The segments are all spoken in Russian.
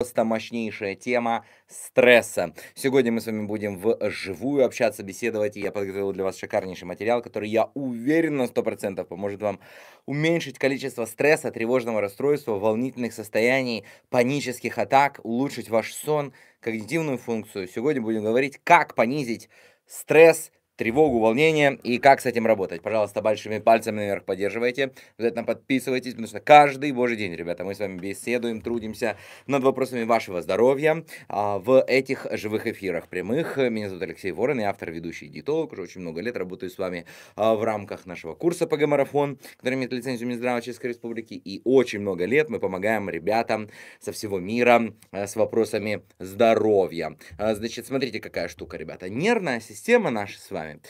просто мощнейшая тема стресса. Сегодня мы с вами будем вживую общаться, беседовать, и я подготовил для вас шикарнейший материал, который, я уверен, на 100% поможет вам уменьшить количество стресса, тревожного расстройства, волнительных состояний, панических атак, улучшить ваш сон, когнитивную функцию. Сегодня будем говорить, как понизить стресс, тревогу, волнение и как с этим работать. Пожалуйста, большими пальцами наверх поддерживайте. Обязательно подписывайтесь, потому что каждый божий день, ребята, мы с вами беседуем, трудимся над вопросами вашего здоровья а, в этих живых эфирах прямых. Меня зовут Алексей Ворон, я автор, ведущий, диетолог. Уже очень много лет работаю с вами а, в рамках нашего курса по марафон который имеет лицензию Минздрава Чешской Республики. И очень много лет мы помогаем ребятам со всего мира а, с вопросами здоровья. А, значит, смотрите, какая штука, ребята. Нервная система наша с вами вами.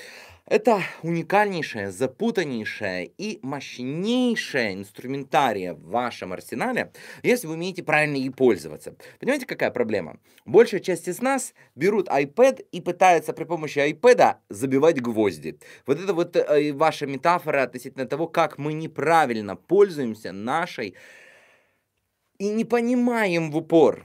Это уникальнейшая, запутаннейшая и мощнейшая инструментария в вашем арсенале, если вы умеете правильно ей пользоваться. Понимаете, какая проблема? Большая часть из нас берут iPad и пытаются при помощи iPad забивать гвозди. Вот это вот э, ваша метафора относительно того, как мы неправильно пользуемся нашей и не понимаем в упор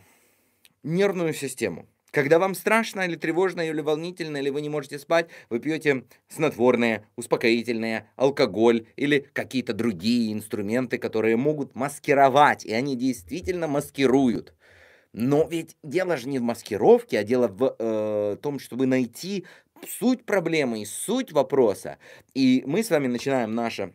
нервную систему. Когда вам страшно или тревожно, или волнительно, или вы не можете спать, вы пьете снотворное, успокоительное, алкоголь или какие-то другие инструменты, которые могут маскировать, и они действительно маскируют. Но ведь дело же не в маскировке, а дело в э, том, чтобы найти суть проблемы и суть вопроса. И мы с вами начинаем наше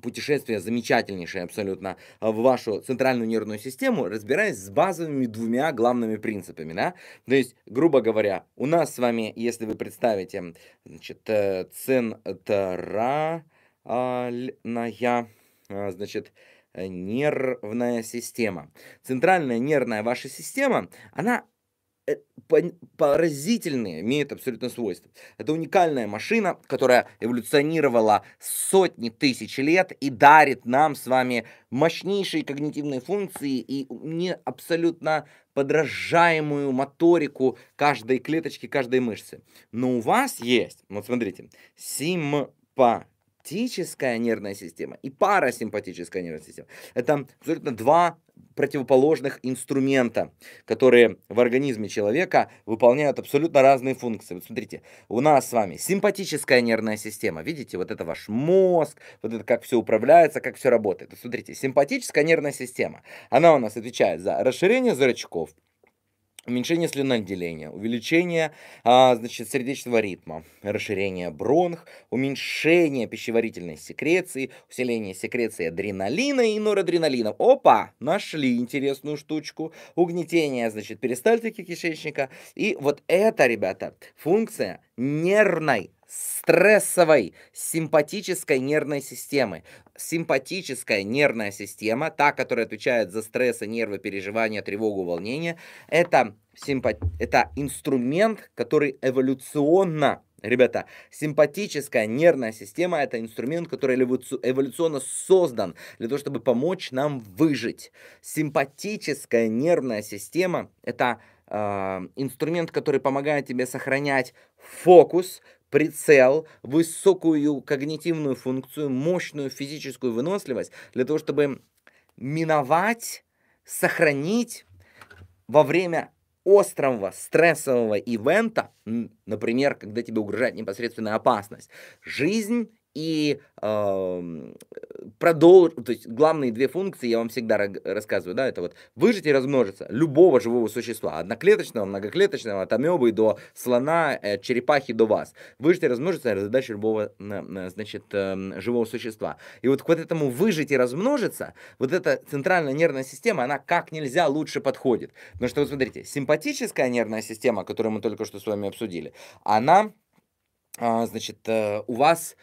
путешествие замечательнейшее абсолютно а, в вашу центральную нервную систему, разбираясь с базовыми двумя главными принципами. Да? То есть, грубо говоря, у нас с вами, если вы представите, значит, э, центральная, а, а, значит, э, нервная система. Центральная нервная ваша система, она Э, поразительные имеет абсолютно свойства. Это уникальная машина, которая эволюционировала сотни тысяч лет и дарит нам с вами мощнейшие когнитивные функции и не абсолютно подражаемую моторику каждой клеточки, каждой мышцы. Но у вас есть, вот смотрите, симпатическая нервная система и парасимпатическая нервная система. Это абсолютно два противоположных инструмента, которые в организме человека выполняют абсолютно разные функции. Вот смотрите, у нас с вами симпатическая нервная система. Видите, вот это ваш мозг, вот это как все управляется, как все работает. Вот смотрите, симпатическая нервная система. Она у нас отвечает за расширение зрачков, уменьшение слюноотделения, увеличение а, значит, сердечного ритма, расширение бронх, уменьшение пищеварительной секреции, усиление секреции адреналина и норадреналина. Опа! Нашли интересную штучку. Угнетение, значит, перистальтики кишечника. И вот это, ребята, функция нервной стрессовой симпатической нервной системы. Симпатическая нервная система, та, которая отвечает за стрессы, нервы, переживания, тревогу, волнение, это, симпа... это инструмент, который эволюционно Ребята, симпатическая нервная система – это инструмент, который эволюционно создан для того, чтобы помочь нам выжить. Симпатическая нервная система – это э, инструмент, который помогает тебе сохранять фокус, прицел, высокую когнитивную функцию, мощную физическую выносливость для того, чтобы миновать, сохранить во время острого стрессового ивента, например, когда тебе угрожает непосредственная опасность, жизнь и э, продолжить, то есть главные две функции я вам всегда рассказываю, да, это вот выжить и размножиться любого живого существа, одноклеточного, многоклеточного, от амебы до слона, э, черепахи до вас. Выжить и размножиться это задача любого, э, значит, э, живого существа. И вот к вот этому выжить и размножиться, вот эта центральная нервная система, она как нельзя лучше подходит. Потому что, вот смотрите, симпатическая нервная система, которую мы только что с вами обсудили, она, э, значит, э, у вас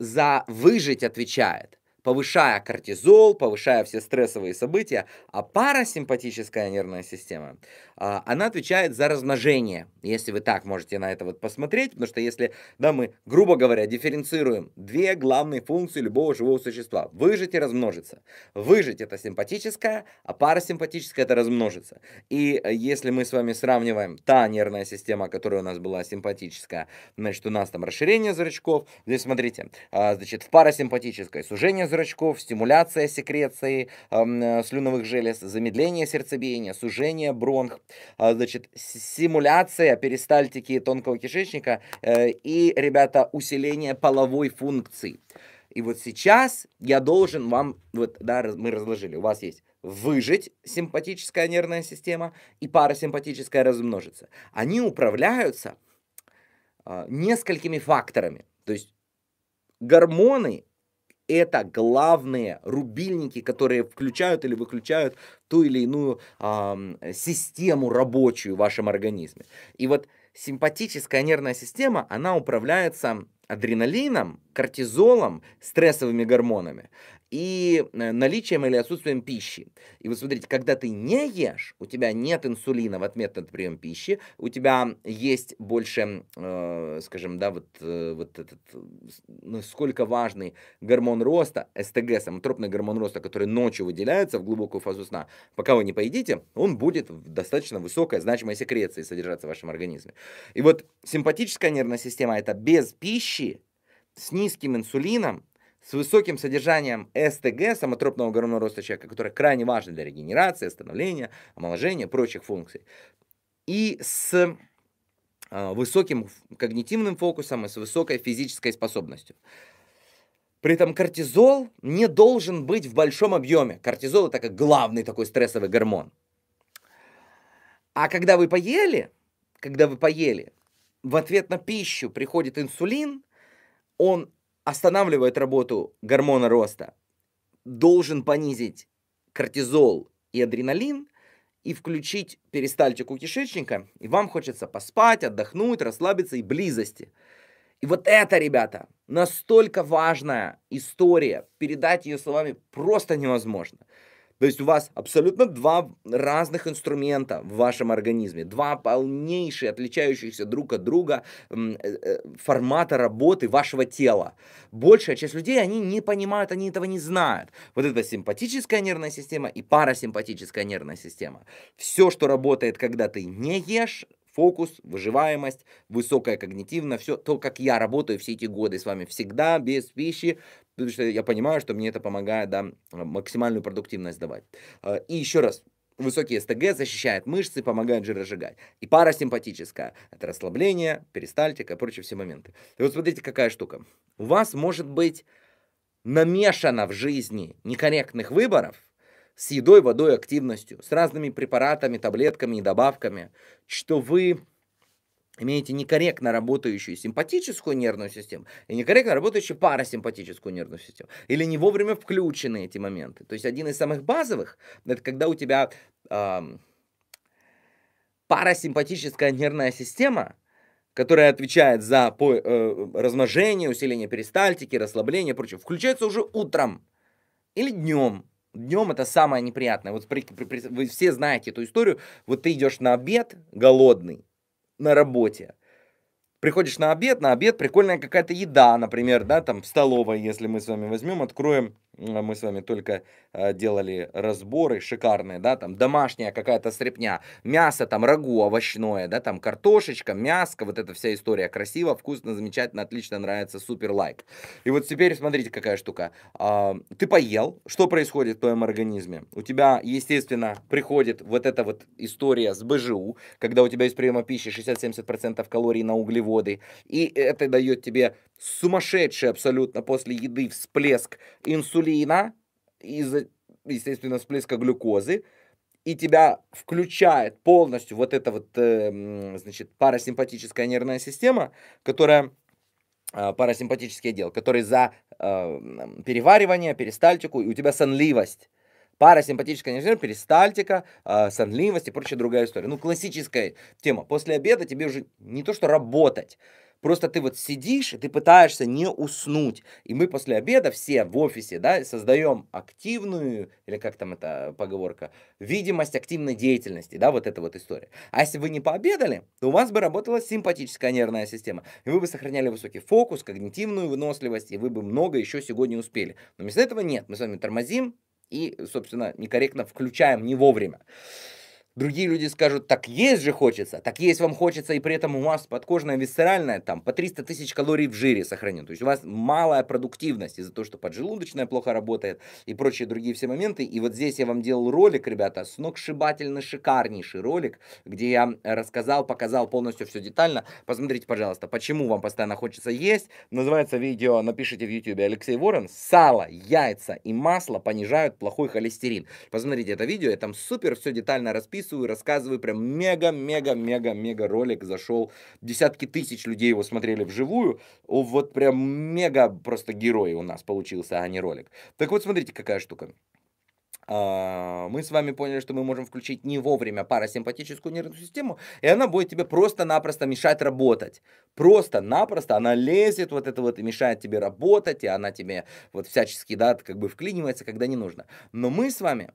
за выжить отвечает, повышая кортизол, повышая все стрессовые события, а парасимпатическая нервная система, а, она отвечает за размножение, если вы так можете на это вот посмотреть, потому что если, да, мы, грубо говоря, дифференцируем две главные функции любого живого существа, выжить и размножиться. Выжить – это симпатическое, а парасимпатическое – это размножиться. И э, если мы с вами сравниваем та нервная система, которая у нас была симпатическая, значит, у нас там расширение зрачков, здесь смотрите, а, значит, в парасимпатической сужение зрачков, стимуляция секреции эм, э, слюновых желез, замедление сердцебиения, сужение бронх, а, значит, симуляция перистальтики тонкого кишечника э, и, ребята, усиление половой функции. И вот сейчас я должен вам, вот, да, мы разложили, у вас есть выжить симпатическая нервная система и парасимпатическая размножится. Они управляются а, несколькими факторами. То есть гормоны это главные рубильники, которые включают или выключают ту или иную э, систему рабочую в вашем организме. И вот симпатическая нервная система, она управляется адреналином, кортизолом, стрессовыми гормонами и э, наличием или отсутствием пищи. И вот смотрите, когда ты не ешь, у тебя нет инсулина в ответ на прием пищи, у тебя есть больше, э, скажем, да, вот, э, вот этот, насколько важный гормон роста, СТГ, самотропный гормон роста, который ночью выделяется в глубокую фазу сна, пока вы не поедите, он будет в достаточно высокой значимой секреции содержаться в вашем организме. И вот симпатическая нервная система, это без пищи, с низким инсулином, с высоким содержанием СТГ, самотропного гормона роста человека, который крайне важен для регенерации, становления, омоложения, прочих функций. И с а, высоким когнитивным фокусом и с высокой физической способностью. При этом кортизол не должен быть в большом объеме. Кортизол это как главный такой стрессовый гормон. А когда вы поели, когда вы поели, в ответ на пищу приходит инсулин, он останавливает работу гормона роста, должен понизить кортизол и адреналин и включить перистальтику кишечника, и вам хочется поспать, отдохнуть, расслабиться и близости. И вот это, ребята, настолько важная история, передать ее словами просто невозможно. То есть у вас абсолютно два разных инструмента в вашем организме, два полнейшие, отличающихся друг от друга э, э, формата работы вашего тела. Большая часть людей, они не понимают, они этого не знают. Вот это симпатическая нервная система и парасимпатическая нервная система. Все, что работает, когда ты не ешь, фокус, выживаемость, высокая когнитивная, все то, как я работаю все эти годы с вами, всегда без пищи, потому что я понимаю, что мне это помогает, да, максимальную продуктивность давать. А, и еще раз, высокий СТГ защищает мышцы, помогает жиросжигать. И пара симпатическая. Это расслабление, перистальтика и прочие все моменты. И вот смотрите, какая штука. У вас может быть намешано в жизни некорректных выборов с едой, водой, активностью, с разными препаратами, таблетками и добавками, что вы имеете некорректно работающую симпатическую нервную систему и некорректно работающую парасимпатическую нервную систему. Или не вовремя включены эти моменты. То есть один из самых базовых, это когда у тебя э, парасимпатическая нервная система, которая отвечает за по, э, размножение, усиление перистальтики, расслабление и прочее, включается уже утром или днем. Днем это самое неприятное. Вот при, при, при, вы все знаете эту историю. Вот ты идешь на обед голодный, на работе. Приходишь на обед, на обед прикольная какая-то еда, например, да, там столовая, если мы с вами возьмем, откроем а мы с вами только а, делали разборы шикарные, да, там домашняя какая-то стряпня, мясо там рагу овощное, да, там картошечка, мяско, вот эта вся история красиво, вкусно, замечательно, отлично, нравится, супер лайк. И вот теперь смотрите, какая штука. А, ты поел, что происходит в твоем организме? У тебя, естественно, приходит вот эта вот история с БЖУ, когда у тебя из приема пищи 60-70% калорий на углеводы, и это дает тебе сумасшедший абсолютно после еды всплеск инсулина из-за, естественно, всплеска глюкозы, и тебя включает полностью вот эта вот, э, значит, парасимпатическая нервная система, которая э, парасимпатический отдел, который за э, переваривание, перистальтику, и у тебя сонливость парасимпатическая нервная система, перистальтика, э, сонливость и прочая другая история. Ну, классическая тема. После обеда тебе уже не то что работать, Просто ты вот сидишь, и ты пытаешься не уснуть. И мы после обеда все в офисе, да, создаем активную, или как там эта поговорка, видимость активной деятельности, да, вот эта вот история. А если вы не пообедали, то у вас бы работала симпатическая нервная система. И вы бы сохраняли высокий фокус, когнитивную выносливость, и вы бы много еще сегодня успели. Но вместо этого нет, мы с вами тормозим и, собственно, некорректно включаем не вовремя. Другие люди скажут, так есть же хочется, так есть вам хочется, и при этом у вас подкожная висцеральная там по 300 тысяч калорий в жире сохранена. То есть у вас малая продуктивность из-за того, что поджелудочная плохо работает и прочие другие все моменты. И вот здесь я вам делал ролик, ребята, сногсшибательно шикарнейший ролик, где я рассказал, показал полностью все детально. Посмотрите, пожалуйста, почему вам постоянно хочется есть. Называется видео, напишите в YouTube Алексей Ворон. Сало, яйца и масло понижают плохой холестерин. Посмотрите это видео, я там супер все детально расписано рисую, рассказываю. Прям мега-мега-мега-мега ролик зашел. Десятки тысяч людей его смотрели вживую. Вот прям мега просто герой у нас получился, а не ролик. Так вот, смотрите, какая штука а, мы с вами поняли, что мы можем включить не вовремя парасимпатическую нервную систему, и она будет тебе просто-напросто мешать работать. Просто-напросто она лезет вот это вот и мешает тебе работать, и она тебе вот всячески, да, как бы вклинивается, когда не нужно. Но мы с вами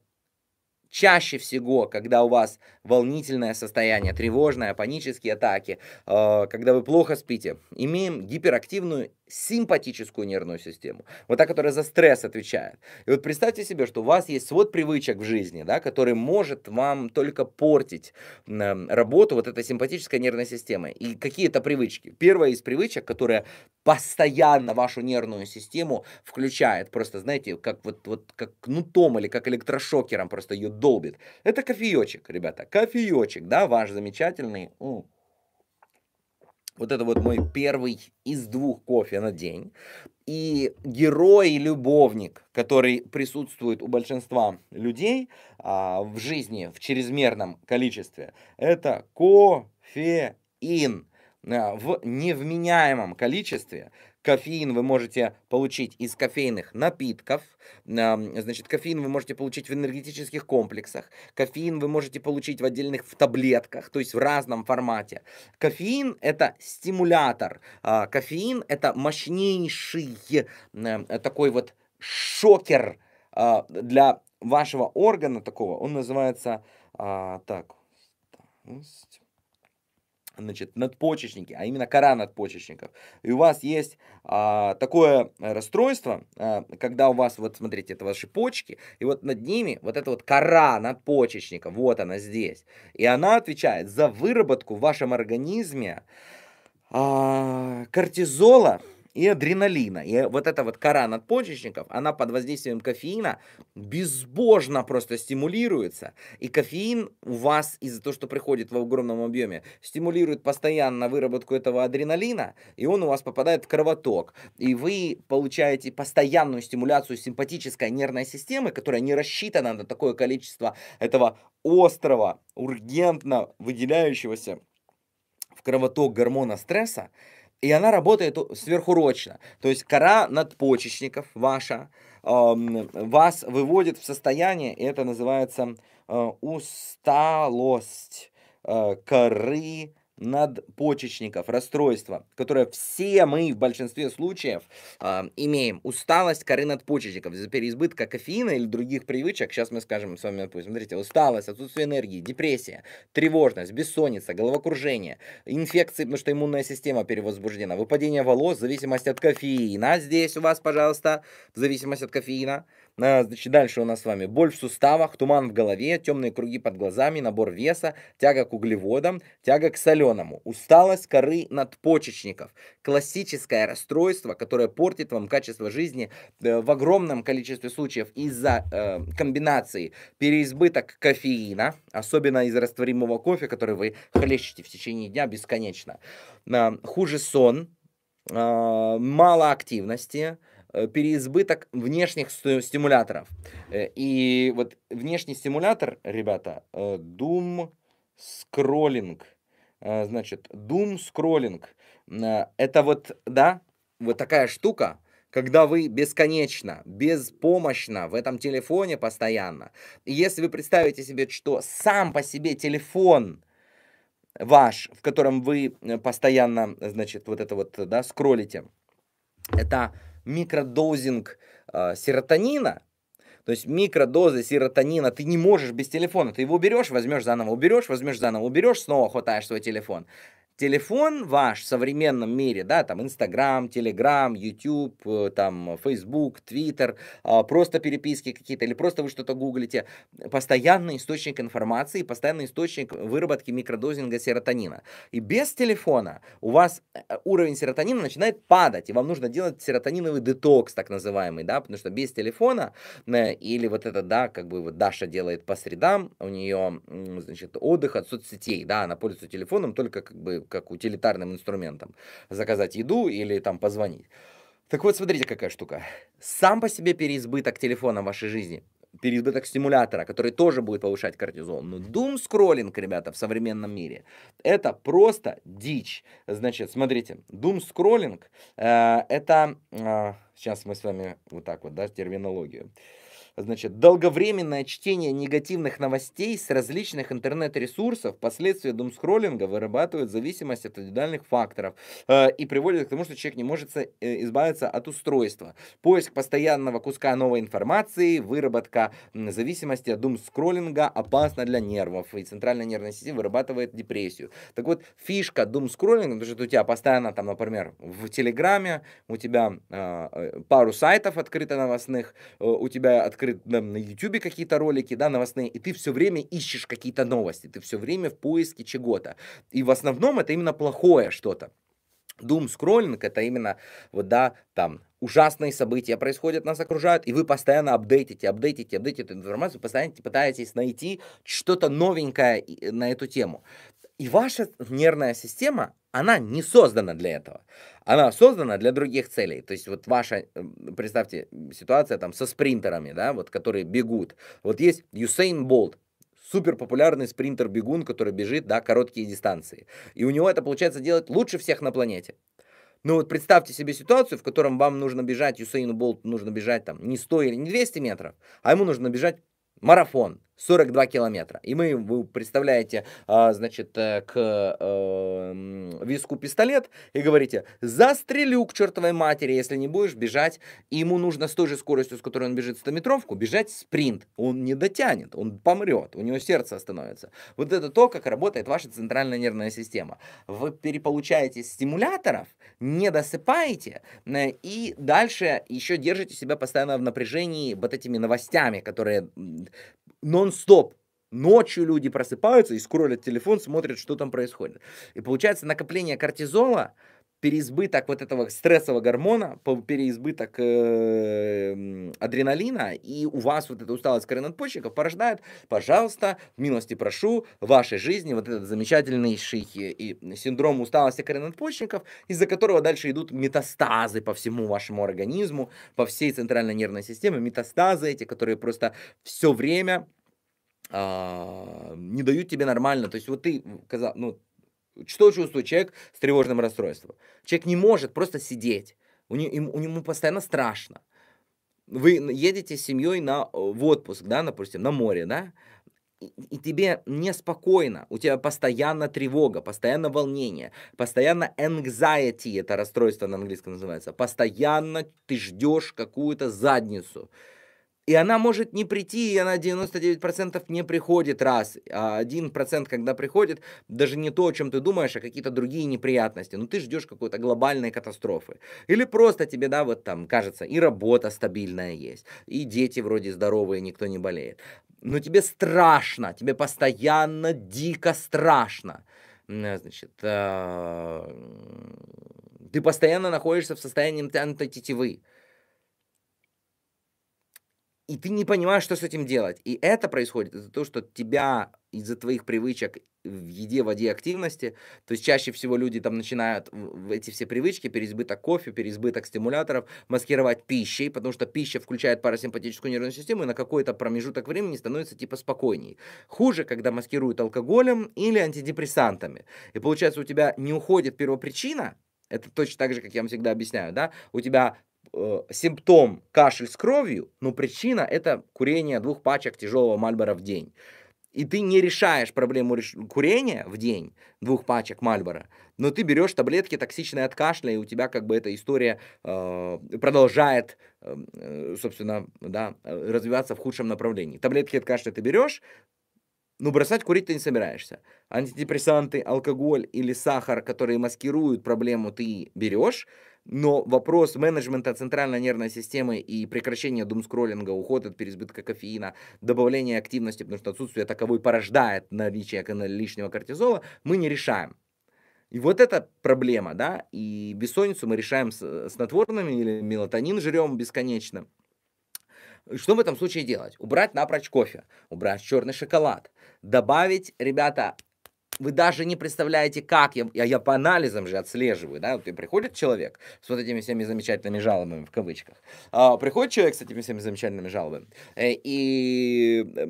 чаще всего, когда у вас волнительное состояние, тревожное, панические атаки, э, когда вы плохо спите, имеем гиперактивную симпатическую нервную систему, вот та, которая за стресс отвечает. И вот представьте себе, что у вас есть свод привычек в жизни, да, который может вам только портить э, работу вот этой симпатической нервной системы. И какие-то привычки. Первая из привычек, которая постоянно вашу нервную систему включает, просто, знаете, как вот, вот как кнутом или как электрошокером, просто ее долбит. Это кофеечек, ребята, кофеечек, да, ваш замечательный. М. Вот это вот мой первый из двух кофе на день. И герой и любовник, который присутствует у большинства людей а, в жизни в чрезмерном количестве, это кофеин а, в невменяемом количестве, Кофеин вы можете получить из кофейных напитков, значит, кофеин вы можете получить в энергетических комплексах, кофеин вы можете получить в отдельных в таблетках, то есть в разном формате. Кофеин – это стимулятор, а, кофеин – это мощнейший э, такой вот шокер а, для вашего органа такого, он называется, а, так, значит, надпочечники, а именно кора надпочечников. И у вас есть а, такое э, расстройство, а, когда у вас, вот смотрите, это ваши почки, и вот над ними вот эта вот кора надпочечника, вот она здесь. И она отвечает за выработку в вашем организме а, кортизола, и адреналина. И вот эта вот кора надпочечников, она под воздействием кофеина безбожно просто стимулируется. И кофеин у вас из-за того, что приходит в огромном объеме, стимулирует постоянно выработку этого адреналина, и он у вас попадает в кровоток. И вы получаете постоянную стимуляцию симпатической нервной системы, которая не рассчитана на такое количество этого острого, ургентно выделяющегося в кровоток гормона стресса, и она работает сверхурочно. То есть кора надпочечников ваша вас выводит в состояние, это называется э, усталость э, коры надпочечников, расстройство, которое все мы в большинстве случаев э, имеем. Усталость коры надпочечников из-за переизбытка кофеина или других привычек. Сейчас мы скажем с вами, допустим, смотрите, усталость, отсутствие энергии, депрессия, тревожность, бессонница, головокружение, инфекции, потому что иммунная система перевозбуждена, выпадение волос зависимость от кофеина. Здесь у вас, пожалуйста, зависимость от кофеина. А, значит, дальше у нас с вами боль в суставах, туман в голове, темные круги под глазами, набор веса, тяга к углеводам, тяга к соленому, усталость коры надпочечников. Классическое расстройство, которое портит вам качество жизни э, в огромном количестве случаев из-за э, комбинации переизбыток кофеина, особенно из растворимого кофе, который вы хлещете в течение дня бесконечно. А, хуже сон, э, мало активности, Э, переизбыток внешних стимуляторов. Э, и вот внешний стимулятор, ребята, Doom э, Scrolling, значит, Doom Scrolling, это вот, да, вот такая штука, когда вы бесконечно, беспомощно в этом телефоне постоянно. если вы представите себе, что сам по себе телефон ваш, в котором вы постоянно, значит, вот это вот, да, скроллите, это микродозинг э, серотонина, то есть микродозы серотонина ты не можешь без телефона. Ты его уберешь, возьмешь заново, уберешь, возьмешь заново, уберешь, снова хватаешь свой телефон телефон ваш в современном мире, да, там Инстаграм, Телеграм, Ютуб, э, там Фейсбук, Твиттер, а, просто переписки какие-то или просто вы что-то гуглите, постоянный источник информации, постоянный источник выработки микродозинга серотонина. И без телефона у вас э, уровень серотонина начинает падать, и вам нужно делать серотониновый детокс, так называемый, да, потому что без телефона э, или вот это, да, как бы вот Даша делает по средам, у нее, значит, отдых от соцсетей, да, она пользуется телефоном только как бы как утилитарным инструментом. Заказать еду или там позвонить. Так вот, смотрите, какая штука. Сам по себе переизбыток телефона в вашей жизни переизбыток стимулятора, который тоже будет повышать кортизол. Но ну, дум-скроллинг, ребята, в современном мире, это просто дичь. Значит, смотрите, дум-скроллинг, э, это... Э, сейчас мы с вами вот так вот, да, терминологию. Значит, долговременное чтение негативных новостей с различных интернет-ресурсов, последствия думскроллинга вырабатывают зависимость от индивидуальных факторов э, и приводит к тому, что человек не может э, избавиться от устройства. Поиск постоянного куска новой информации, выработка зависимости от думскроллинга опасна для нервов, и центральная нервная сеть вырабатывает депрессию. Так вот, фишка думскроллинга, потому что у тебя постоянно, там, например, в Телеграме у тебя э, э пару сайтов открыто новостных, э, у тебя открыто открыт на, YouTube какие-то ролики, да, новостные, и ты все время ищешь какие-то новости, ты все время в поиске чего-то. И в основном это именно плохое что-то. Doom скроллинг это именно вот да там ужасные события происходят, нас окружают, и вы постоянно апдейтите, апдейтите, апдейтите информацию, постоянно пытаетесь найти что-то новенькое э, на эту тему. И ваша нервная система, она не создана для этого. Она создана для других целей. То есть вот ваша, представьте, ситуация там со спринтерами, да, вот которые бегут. Вот есть Юсейн Болт, супер популярный спринтер-бегун, который бежит, да, короткие дистанции. И у него это получается делать лучше всех на планете. Ну вот представьте себе ситуацию, в котором вам нужно бежать, Юсейну Болту нужно бежать там не 100 или не 200 метров, а ему нужно бежать марафон. 42 километра. И мы, вы представляете, а, значит, э, к э, виску пистолет и говорите, застрелю к чертовой матери, если не будешь бежать. И ему нужно с той же скоростью, с которой он бежит 100-метровку, бежать спринт. Он не дотянет, он помрет, у него сердце остановится. Вот это то, как работает ваша центральная нервная система. Вы переполучаете стимуляторов, не досыпаете, э, и дальше еще держите себя постоянно в напряжении вот этими новостями, которые нон-стоп. Ночью люди просыпаются и скроллят телефон, смотрят, что там происходит. И получается накопление кортизола, переизбыток вот этого стрессового гормона, переизбыток э, адреналина, и у вас вот эта усталость коры надпочечников порождает, пожалуйста, милости прошу, в вашей жизни вот этот замечательный шихи и синдром усталости коры надпочечников, из-за которого дальше идут метастазы по всему вашему организму, по всей центральной нервной системе, метастазы эти, которые просто все время а, не дают тебе нормально, то есть вот ты, ну, что чувствует человек с тревожным расстройством? Человек не может просто сидеть. У него, им, у него постоянно страшно. Вы едете с семьей на, э, в отпуск, да, допустим, на море, да, и, и тебе неспокойно, у тебя постоянно тревога, постоянно волнение, постоянно anxiety, это расстройство на английском называется, постоянно ты ждешь какую-то задницу, и она может не прийти, и она 99% не приходит раз. А 1%, когда приходит, даже не то, о чем ты думаешь, а какие-то другие неприятности. Ну, ты ждешь какой-то глобальной катастрофы. Или просто тебе, да, вот там, кажется, и работа стабильная есть, и дети вроде здоровые, никто не болеет. Но тебе страшно, тебе постоянно дико страшно. Значит, э, ты постоянно находишься в состоянии антитетивы. -анти и ты не понимаешь, что с этим делать. И это происходит из-за того, что тебя из-за твоих привычек в еде, воде, активности, то есть чаще всего люди там начинают эти все привычки, переизбыток кофе, переизбыток стимуляторов, маскировать пищей, потому что пища включает парасимпатическую нервную систему и на какой-то промежуток времени становится типа спокойней. Хуже, когда маскируют алкоголем или антидепрессантами. И получается, у тебя не уходит первопричина, это точно так же, как я вам всегда объясняю, да? У тебя Э, симптом кашель с кровью, но причина это курение двух пачек тяжелого Мальбора в день. И ты не решаешь проблему реш... курения в день двух пачек Мальбора, но ты берешь таблетки токсичные от кашля, и у тебя как бы эта история э, продолжает, э, собственно, да, развиваться в худшем направлении. Таблетки от кашля ты берешь, ну, бросать курить ты не собираешься. Антидепрессанты, алкоголь или сахар, которые маскируют проблему, ты берешь. Но вопрос менеджмента центральной нервной системы и прекращения думскроллинга, уход от переизбытка кофеина, добавление активности, потому что отсутствие таковой порождает наличие лишнего кортизола, мы не решаем. И вот эта проблема, да, и бессонницу мы решаем с снотворными или мелатонин жрем бесконечно. Что в этом случае делать? Убрать напрочь кофе, убрать черный шоколад, добавить, ребята, вы даже не представляете, как я, я, я по анализам же отслеживаю, да, вот и приходит человек с вот этими всеми замечательными жалобами, в кавычках, а, приходит человек с этими всеми замечательными жалобами, э, и э,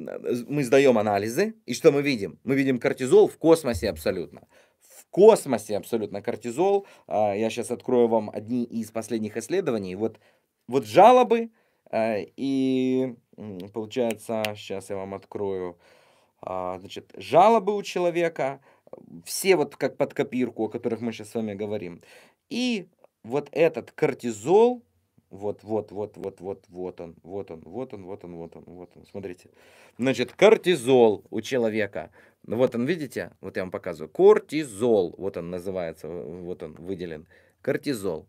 мы сдаем анализы, и что мы видим? Мы видим кортизол в космосе абсолютно, в космосе абсолютно кортизол. А, я сейчас открою вам одни из последних исследований. Вот, вот жалобы э, и, получается, сейчас я вам открою а, значит, жалобы у человека, все вот как под копирку, о которых мы сейчас с вами говорим. И вот этот кортизол, вот, вот, вот, вот, вот, вот он, вот он, вот он, вот он, вот он, вот он, смотрите. Значит, кортизол у человека. Вот он, видите, вот я вам показываю, кортизол, вот он называется, вот он выделен, кортизол.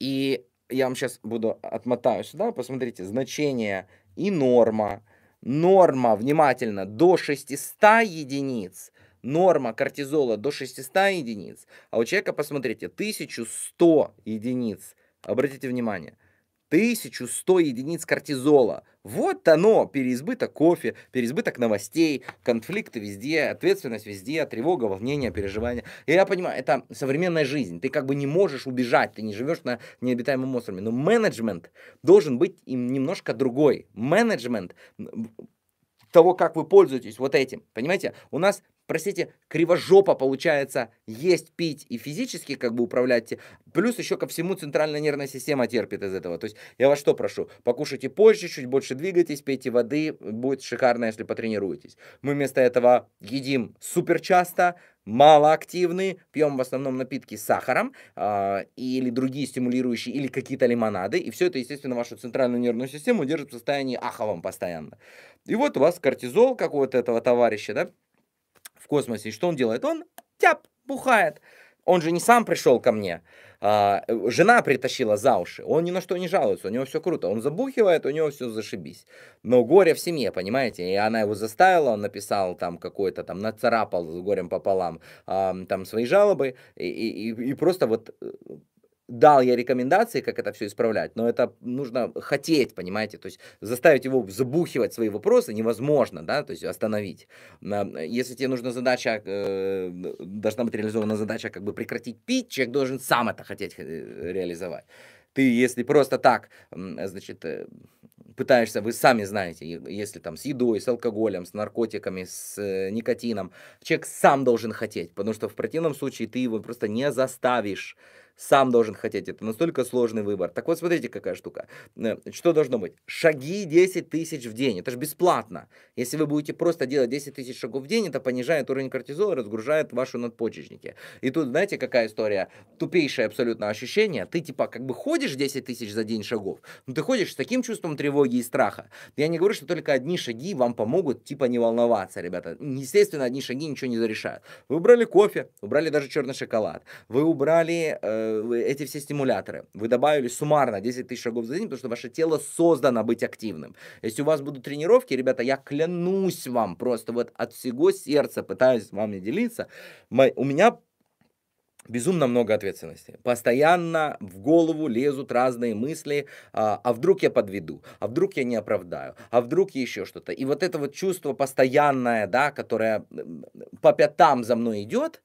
И я вам сейчас буду отмотаю сюда, посмотрите, значение и норма – норма, внимательно, до 600 единиц, норма кортизола до 600 единиц, а у человека, посмотрите, 1100 единиц. Обратите внимание – 1100 единиц кортизола. Вот оно, переизбыток кофе, переизбыток новостей, конфликты везде, ответственность везде, тревога, волнение, переживания. И я понимаю, это современная жизнь. Ты как бы не можешь убежать, ты не живешь на необитаемом острове. Но менеджмент должен быть им немножко другой. Менеджмент того, как вы пользуетесь вот этим. Понимаете, у нас простите, кривожопо получается есть, пить и физически как бы управлять. Плюс еще ко всему центральная нервная система терпит из этого. То есть я вас что прошу, покушайте позже, чуть больше двигайтесь, пейте воды, будет шикарно, если потренируетесь. Мы вместо этого едим супер часто, малоактивные, пьем в основном напитки с сахаром э, или другие стимулирующие, или какие-то лимонады, и все это, естественно, вашу центральную нервную систему держит в состоянии аховом постоянно. И вот у вас кортизол как у вот этого товарища, да, космосе. И что он делает? Он тяп, бухает. Он же не сам пришел ко мне. А, э, жена притащила за уши. Он ни на что не жалуется, у него все круто. Он забухивает, у него все зашибись. Но горе в семье, понимаете? И она его заставила, он написал там какой-то, там нацарапал с горем пополам а, там свои жалобы. И, и, и просто вот э, дал я рекомендации, как это все исправлять, но это нужно хотеть, понимаете, то есть заставить его забухивать свои вопросы невозможно, да, то есть остановить. А, если тебе нужна задача, э, должна быть реализована задача, как бы прекратить пить, человек должен сам это хотеть э, реализовать. Ты, если просто так, значит, э, пытаешься, вы сами знаете, если там с едой, с алкоголем, с наркотиками, с никотином, человек сам должен хотеть, потому что в противном случае ты его просто не заставишь сам должен хотеть. Это настолько сложный выбор. Так вот, смотрите, какая штука. Э, что должно быть? Шаги 10 тысяч в день. Это же бесплатно. Если вы будете просто делать 10 тысяч шагов в день, это понижает уровень кортизола, разгружает ваши надпочечники. И тут, знаете, какая история? Тупейшее абсолютно ощущение. Ты типа как бы ходишь 10 тысяч за день шагов, но ты ходишь с таким чувством тревоги и страха. Я не говорю, что только одни шаги вам помогут типа не волноваться, ребята. Естественно, одни шаги ничего не зарешают. Вы убрали кофе, убрали даже черный шоколад, вы убрали э, эти все стимуляторы. Вы добавили суммарно 10 тысяч шагов за день, потому что ваше тело создано быть активным. Если у вас будут тренировки, ребята, я клянусь вам, просто вот от всего сердца пытаюсь вам не делиться. у меня безумно много ответственности. Постоянно в голову лезут разные мысли, а, «А вдруг я подведу, а вдруг я не оправдаю, а вдруг еще что-то. И вот это вот чувство постоянное, да, которое по пятам за мной идет,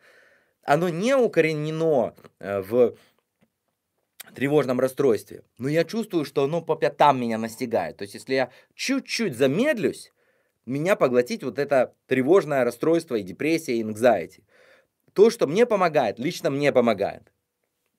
оно не укоренено э, в тревожном расстройстве, но я чувствую, что оно по пятам меня настигает. То есть, если я чуть-чуть замедлюсь, меня поглотить вот это тревожное расстройство и депрессия, и anxiety. То, что мне помогает, лично мне помогает.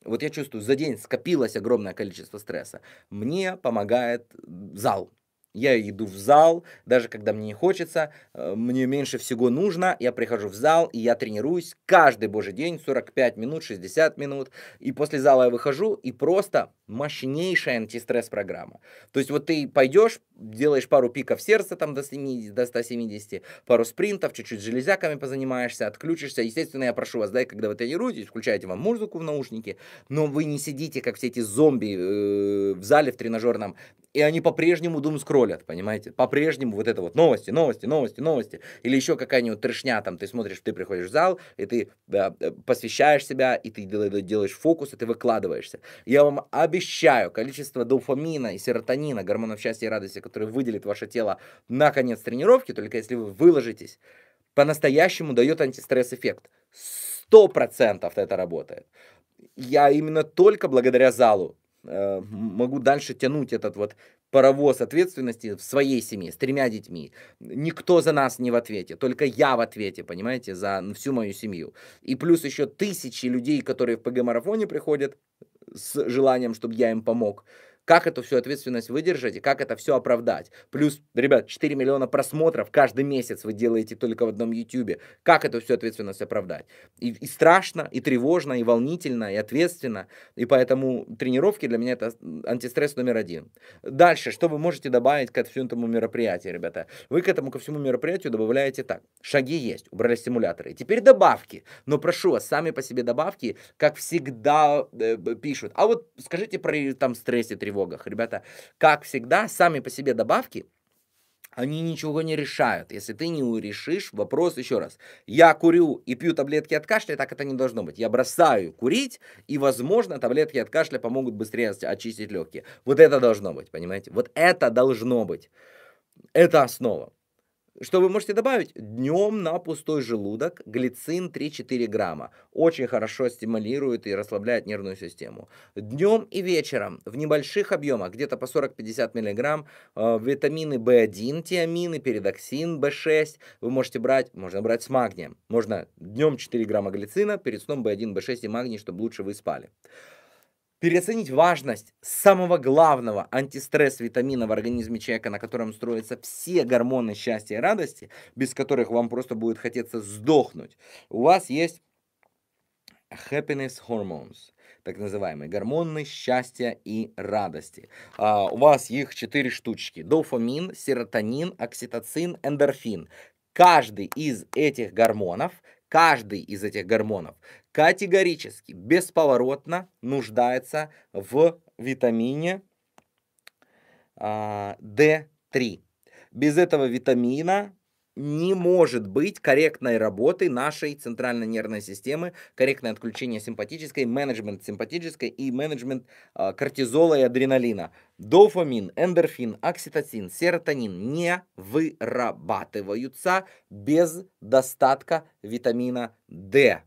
Вот я чувствую, за день скопилось огромное количество стресса. Мне помогает зал, я иду в зал, даже когда мне не хочется, э, мне меньше всего нужно, я прихожу в зал, и я тренируюсь каждый божий день, 45 минут, 60 минут, и после зала я выхожу, и просто мощнейшая антистресс-программа. То есть вот ты пойдешь, делаешь пару пиков сердца там до, 70, до 170, пару спринтов, чуть-чуть железяками позанимаешься, отключишься. Естественно, я прошу вас, да, когда вы тренируетесь, включаете вам музыку в наушники, но вы не сидите, как все эти зомби э, в зале в тренажерном, и они по-прежнему думают скроллят троллят, понимаете? По-прежнему вот это вот новости, новости, новости, новости. Или еще какая-нибудь трешня, там, ты смотришь, ты приходишь в зал, и ты да, э, посвящаешь себя, и ты делаешь фокус, и ты выкладываешься. Я вам обещаю, количество дофамина и серотонина, гормонов счастья и радости, которые выделит ваше тело на конец тренировки, только если вы выложитесь, по-настоящему дает антистресс-эффект. Сто процентов это работает. Я именно только благодаря залу э, могу дальше тянуть этот вот паровоз ответственности в своей семье, с тремя детьми. Никто за нас не в ответе, только я в ответе, понимаете, за всю мою семью. И плюс еще тысячи людей, которые в ПГ-марафоне приходят с желанием, чтобы я им помог. Как эту всю ответственность выдержать и как это все оправдать? Плюс, ребят, 4 миллиона просмотров каждый месяц вы делаете только в одном YouTube. Как эту всю ответственность оправдать? И, и страшно, и тревожно, и волнительно, и ответственно. И поэтому тренировки для меня это антистресс номер один. Дальше, что вы можете добавить к всему этому мероприятию, ребята? Вы к этому, ко всему мероприятию добавляете так. Шаги есть, убрали стимуляторы. И теперь добавки. Но прошу вас, сами по себе добавки, как всегда э, пишут. А вот скажите про там стресс и тревоги тревогах. Ребята, как всегда, сами по себе добавки они ничего не решают. Если ты не решишь вопрос еще раз. Я курю и пью таблетки от кашля, так это не должно быть. Я бросаю курить, и, возможно, таблетки от кашля помогут быстрее очистить легкие. Вот это должно быть, понимаете? Вот это должно быть. Это основа. Что вы можете добавить? Днем на пустой желудок глицин 3-4 грамма. Очень хорошо стимулирует и расслабляет нервную систему. Днем и вечером в небольших объемах, где-то по 40-50 миллиграмм, э, витамины В1, тиамины, передоксин, В6 вы можете брать, можно брать с магнием. Можно днем 4 грамма глицина, перед сном В1, В6 и магний, чтобы лучше вы спали переоценить важность самого главного антистресс-витамина в организме человека, на котором строятся все гормоны счастья и радости, без которых вам просто будет хотеться сдохнуть. У вас есть happiness hormones, так называемые гормоны счастья и радости. А, у вас их четыре штучки. Дофамин, серотонин, окситоцин, эндорфин. Каждый из этих гормонов каждый из этих гормонов категорически, бесповоротно нуждается в витамине а, D3. Без этого витамина не может быть корректной работы нашей центральной нервной системы, корректное отключение симпатической, менеджмент симпатической и менеджмент э, кортизола и адреналина. Дофамин, эндорфин, окситоцин, серотонин не вырабатываются без достатка витамина D.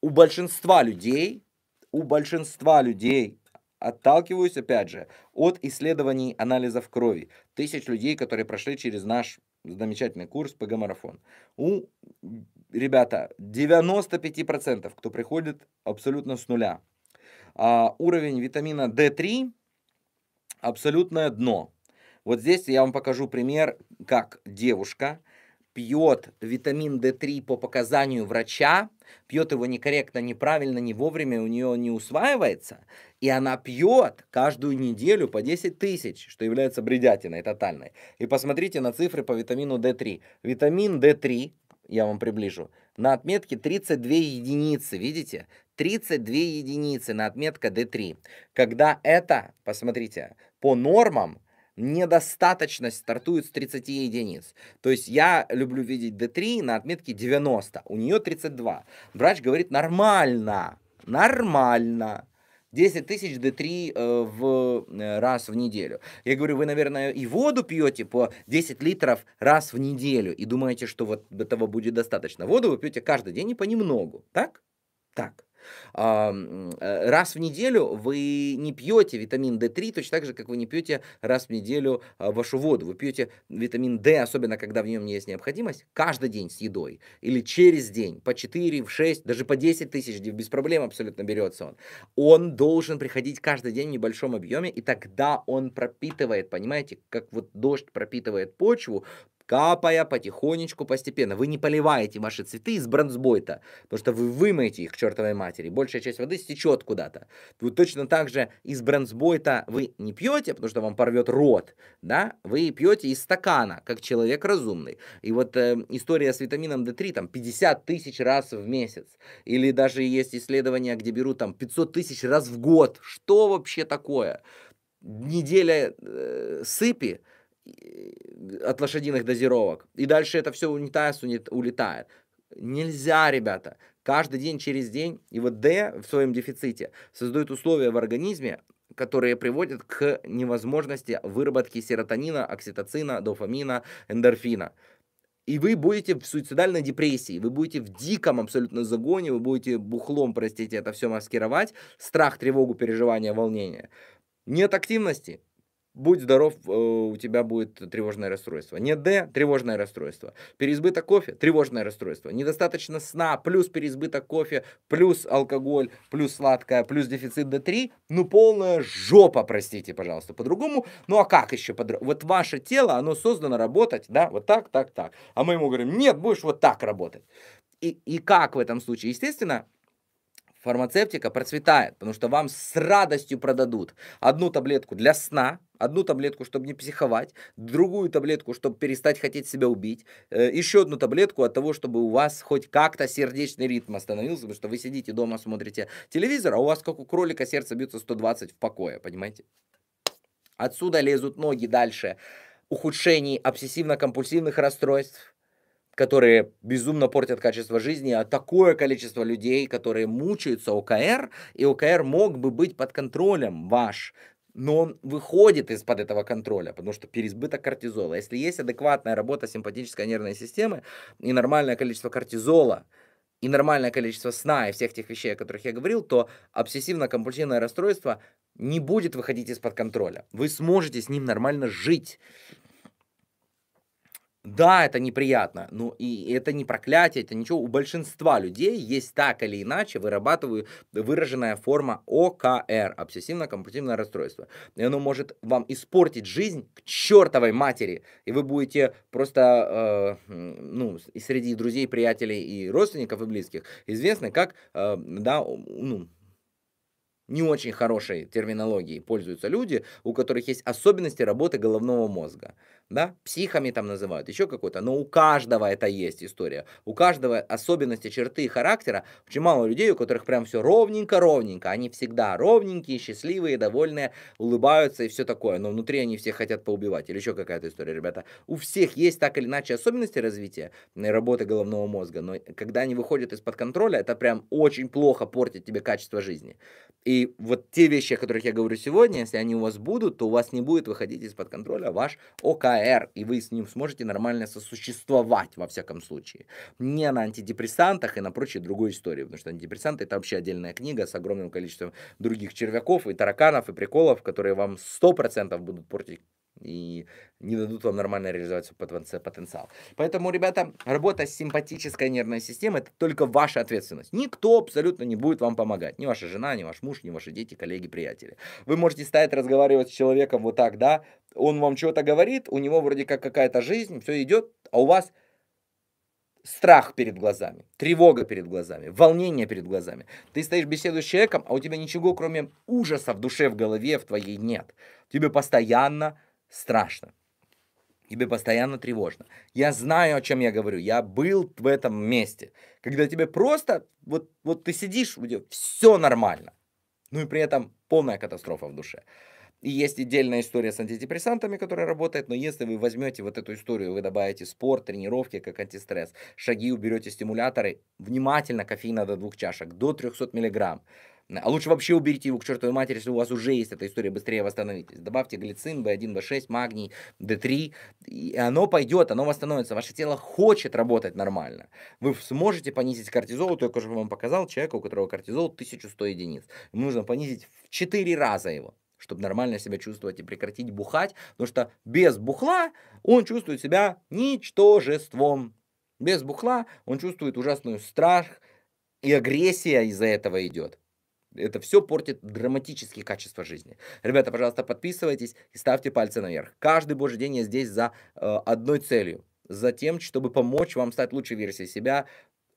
У большинства людей, у большинства людей отталкиваюсь, опять же, от исследований анализов крови. Тысяч людей, которые прошли через наш замечательный курс ПГ-марафон. У, ребята, 95%, кто приходит абсолютно с нуля. А, уровень витамина D3 абсолютное дно. Вот здесь я вам покажу пример, как девушка пьет витамин D3 по показанию врача, пьет его некорректно, неправильно, не вовремя, у нее не усваивается, и она пьет каждую неделю по 10 тысяч, что является бредятиной тотальной. И посмотрите на цифры по витамину D3. Витамин D3, я вам приближу, на отметке 32 единицы, видите? 32 единицы на отметка D3. Когда это, посмотрите, по нормам недостаточность стартует с 30 единиц. То есть я люблю видеть D3 на отметке 90, у нее 32. Врач говорит, нормально, нормально. 10 тысяч D3 э, в, э, раз в неделю. Я говорю, вы, наверное, и воду пьете по 10 литров раз в неделю и думаете, что вот этого будет достаточно. Воду вы пьете каждый день и понемногу, так? Так. А, э, раз в неделю вы не пьете витамин D3, точно так же, как вы не пьете раз в неделю а, вашу воду. Вы пьете витамин D, особенно когда в нем есть необходимость, каждый день с едой или через день, по 4, в 6, даже по 10 тысяч, без проблем абсолютно берется он. Он должен приходить каждый день в небольшом объеме, и тогда он пропитывает, понимаете, как вот дождь пропитывает почву, капая потихонечку, постепенно. Вы не поливаете ваши цветы из бронзбойта, потому что вы вымоете их к чертовой матери. Большая часть воды стечет куда-то. Вы точно так же из бронзбойта вы не пьете, потому что вам порвет рот, да? Вы пьете из стакана, как человек разумный. И вот э, история с витамином D3 там 50 тысяч раз в месяц. Или даже есть исследования, где берут там 500 тысяч раз в год. Что вообще такое? Неделя э, сыпи от лошадиных дозировок. И дальше это все унитаз улетает. Нельзя, ребята. Каждый день через день Д в своем дефиците создает условия в организме, которые приводят к невозможности выработки серотонина, окситоцина, дофамина, эндорфина. И вы будете в суицидальной депрессии, вы будете в диком абсолютно загоне, вы будете бухлом, простите, это все маскировать, страх, тревогу, переживание, волнение. Нет активности, будь здоров, э, у тебя будет тревожное расстройство. Не Д, тревожное расстройство. Переизбыток кофе, тревожное расстройство. Недостаточно сна, плюс переизбыток кофе, плюс алкоголь, плюс сладкое, плюс дефицит Д3. Ну, полная жопа, простите, пожалуйста, по-другому. Ну, а как еще? Под... Вот ваше тело, оно создано работать, да, вот так, так, так. А мы ему говорим, нет, будешь вот так работать. И, и как в этом случае? Естественно, фармацевтика процветает, потому что вам с радостью продадут одну таблетку для сна, одну таблетку, чтобы не психовать, другую таблетку, чтобы перестать хотеть себя убить, э, еще одну таблетку от того, чтобы у вас хоть как-то сердечный ритм остановился, потому что вы сидите дома, смотрите телевизор, а у вас, как у кролика, сердце бьется 120 в покое, понимаете? Отсюда лезут ноги дальше ухудшений обсессивно-компульсивных расстройств, которые безумно портят качество жизни, а такое количество людей, которые мучаются ОКР, и ОКР мог бы быть под контролем ваш, но он выходит из-под этого контроля, потому что переизбыток кортизола. Если есть адекватная работа симпатической нервной системы и нормальное количество кортизола, и нормальное количество сна и всех тех вещей, о которых я говорил, то обсессивно-компульсивное расстройство не будет выходить из-под контроля. Вы сможете с ним нормально жить. Да, это неприятно, но и это не проклятие, это ничего. У большинства людей есть так или иначе вырабатываю выраженная форма ОКР, обсессивно-компульсивное расстройство. И оно может вам испортить жизнь к чертовой матери, и вы будете просто, э, ну, и среди друзей, приятелей и родственников и близких известны как, э, да, ну, не очень хорошей терминологией пользуются люди, у которых есть особенности работы головного мозга да, психами там называют, еще какой-то, но у каждого это есть история, у каждого особенности, черты характера, очень мало людей, у которых прям все ровненько-ровненько, они всегда ровненькие, счастливые, довольные, улыбаются и все такое, но внутри они все хотят поубивать, или еще какая-то история, ребята, у всех есть так или иначе особенности развития э, работы головного мозга, но когда они выходят из-под контроля, это прям очень плохо портит тебе качество жизни, и вот те вещи, о которых я говорю сегодня, если они у вас будут, то у вас не будет выходить из-под контроля ваш ОК ПР, и вы с ним сможете нормально сосуществовать, во всяком случае. Не на антидепрессантах и на прочей другой истории, потому что антидепрессанты это вообще отдельная книга с огромным количеством других червяков и тараканов и приколов, которые вам 100% будут портить и не дадут вам нормально реализовать свой потенциал. Поэтому, ребята, работа с симпатической нервной системой – это только ваша ответственность. Никто абсолютно не будет вам помогать. Ни ваша жена, ни ваш муж, ни ваши дети, коллеги, приятели. Вы можете стоять, разговаривать с человеком вот так, да, он вам что-то говорит, у него вроде как какая-то жизнь, все идет, а у вас страх перед глазами, тревога перед глазами, волнение перед глазами. Ты стоишь, беседуешь с человеком, а у тебя ничего, кроме ужаса в душе, в голове, в твоей нет. Тебе постоянно страшно. Тебе постоянно тревожно. Я знаю, о чем я говорю. Я был в этом месте. Когда тебе просто, вот, вот ты сидишь, у тебя все нормально. Ну и при этом полная катастрофа в душе. И есть отдельная история с антидепрессантами, которая работает, но если вы возьмете вот эту историю, вы добавите спорт, тренировки как антистресс, шаги, уберете стимуляторы, внимательно кофеина до двух чашек, до 300 миллиграмм, а лучше вообще уберите его к чертовой матери, если у вас уже есть эта история, быстрее восстановитесь. Добавьте глицин, B1, B6, магний, D3, и оно пойдет, оно восстановится. Ваше тело хочет работать нормально. Вы сможете понизить кортизол, только что я вам показал человека, у которого кортизол 1100 единиц. Ему нужно понизить в 4 раза его чтобы нормально себя чувствовать и прекратить бухать, потому что без бухла он чувствует себя ничтожеством. Без бухла он чувствует ужасную страх, и агрессия из-за этого идет. Это все портит драматические качества жизни. Ребята, пожалуйста, подписывайтесь и ставьте пальцы наверх. Каждый божий день я здесь за э, одной целью. За тем, чтобы помочь вам стать лучшей версией себя,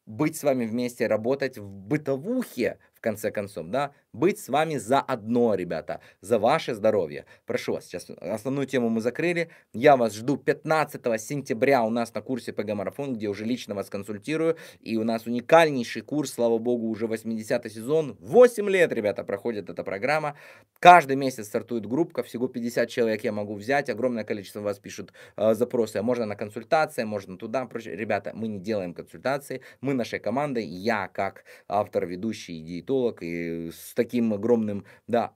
быть с вами вместе, работать в бытовухе, конце концов, да, быть с вами заодно, ребята, за ваше здоровье. Прошу вас, сейчас основную тему мы закрыли. Я вас жду 15 сентября у нас на курсе ПГ-марафон, где уже лично вас консультирую. И у нас уникальнейший курс, слава богу, уже 80 сезон. 8 лет, ребята, проходит эта программа. Каждый месяц стартует группка, всего 50 человек я могу взять. Огромное количество вас пишут э, запросы, а можно на консультации, можно туда. Ребята, мы не делаем консультации, мы нашей командой, я как автор, ведущий и диетолог, маркетолог и с таким огромным, да,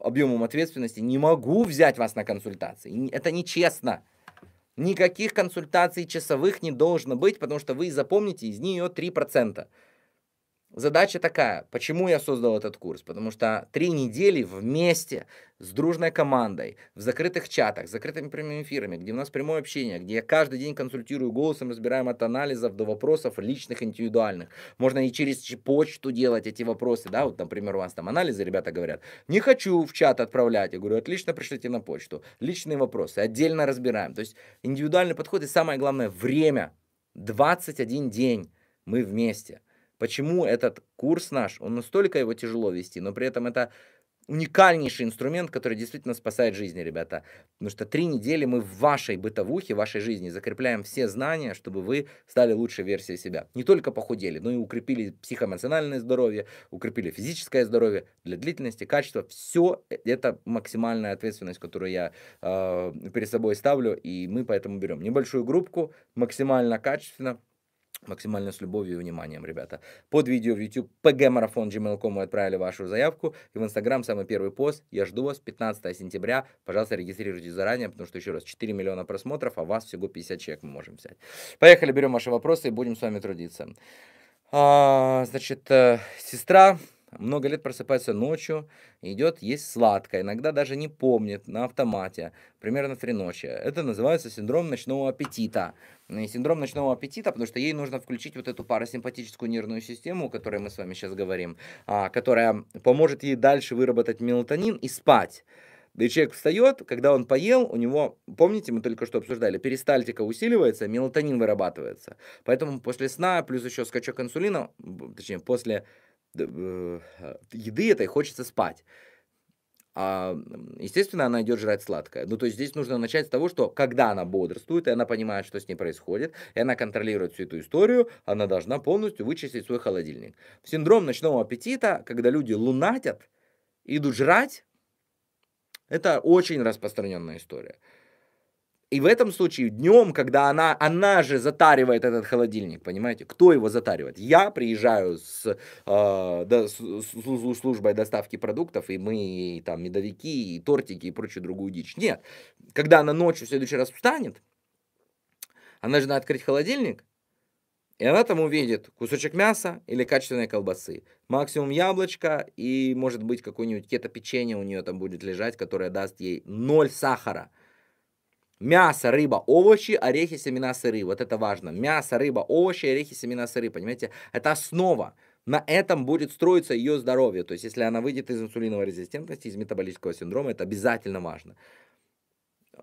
объемом ответственности, не могу взять вас на консультации. Это нечестно. Никаких консультаций часовых не должно быть, потому что вы запомните из нее 3%. Задача такая. Почему я создал этот курс? Потому что три недели вместе с дружной командой, в закрытых чатах, с закрытыми прямыми эфирами, где у нас прямое общение, где я каждый день консультирую голосом, разбираем от анализов до вопросов личных, индивидуальных. Можно и через почту делать эти вопросы, да, вот, например, у вас там анализы, ребята говорят, не хочу в чат отправлять. Я говорю, отлично, пришлите на почту. Личные вопросы отдельно разбираем. То есть индивидуальный подход и самое главное, время. 21 день мы вместе – Почему этот курс наш, он настолько его тяжело вести, но при этом это уникальнейший инструмент, который действительно спасает жизни, ребята. Потому что три недели мы в вашей бытовухе, в вашей жизни закрепляем все знания, чтобы вы стали лучшей версией себя. Не только похудели, но и укрепили психоэмоциональное здоровье, укрепили физическое здоровье для длительности, качества. Все это максимальная ответственность, которую я э, перед собой ставлю, и мы поэтому берем небольшую группку, максимально качественно, Максимально с любовью и вниманием, ребята. Под видео в YouTube Gmail.com вы отправили вашу заявку. И в Instagram самый первый пост. Я жду вас 15 сентября. Пожалуйста, регистрируйтесь заранее, потому что, еще раз, 4 миллиона просмотров, а вас всего 50 человек мы можем взять. Поехали, берем ваши вопросы и будем с вами трудиться. А, значит, э, сестра много лет просыпается ночью, идет есть сладко, иногда даже не помнит на автомате, примерно три ночи. Это называется синдром ночного аппетита. И синдром ночного аппетита, потому что ей нужно включить вот эту парасимпатическую нервную систему, о которой мы с вами сейчас говорим, а, которая поможет ей дальше выработать мелатонин и спать. Да и человек встает, когда он поел, у него, помните, мы только что обсуждали, перистальтика усиливается, мелатонин вырабатывается. Поэтому после сна, плюс еще скачок инсулина, точнее, после Э, а, еды этой хочется спать. А, естественно, она идет жрать сладкое. Ну, то есть здесь нужно начать с того, что когда она бодрствует, и она понимает, что с ней происходит, и она контролирует всю эту историю, она должна полностью вычистить свой холодильник. Синдром ночного аппетита, когда люди лунатят, идут жрать, это очень распространенная история. И в этом случае днем, когда она, она же затаривает этот холодильник, понимаете, кто его затаривает? Я приезжаю с, э, до, с, с службой доставки продуктов, и мы и, там медовики, и тортики, и прочую другую дичь. Нет, когда она ночью в следующий раз встанет, она должна открыть холодильник, и она там увидит кусочек мяса или качественной колбасы. Максимум яблочко и, может быть, какое-нибудь кето-печенье у нее там будет лежать, которое даст ей ноль сахара – Мясо, рыба, овощи, орехи, семена, сыры. Вот это важно. Мясо, рыба, овощи, орехи, семена, сыры. Понимаете? Это основа. На этом будет строиться ее здоровье. То есть, если она выйдет из инсулиновой резистентности, из метаболического синдрома, это обязательно важно.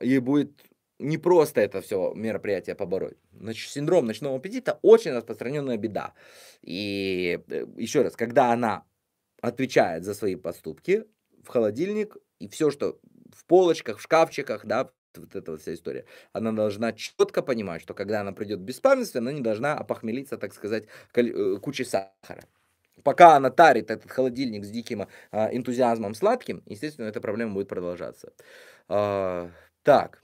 И будет не просто это все мероприятие побороть. Значит, синдром ночного аппетита очень распространенная беда. И э, еще раз, когда она отвечает за свои поступки, в холодильник и все, что в полочках, в шкафчиках, да, вот эта вот вся история. Она должна четко понимать, что когда она придет в беспамятстве, она не должна опохмелиться, так сказать, э, кучей сахара. Пока она тарит этот холодильник с диким а, энтузиазмом сладким, естественно, эта проблема будет продолжаться. А, так.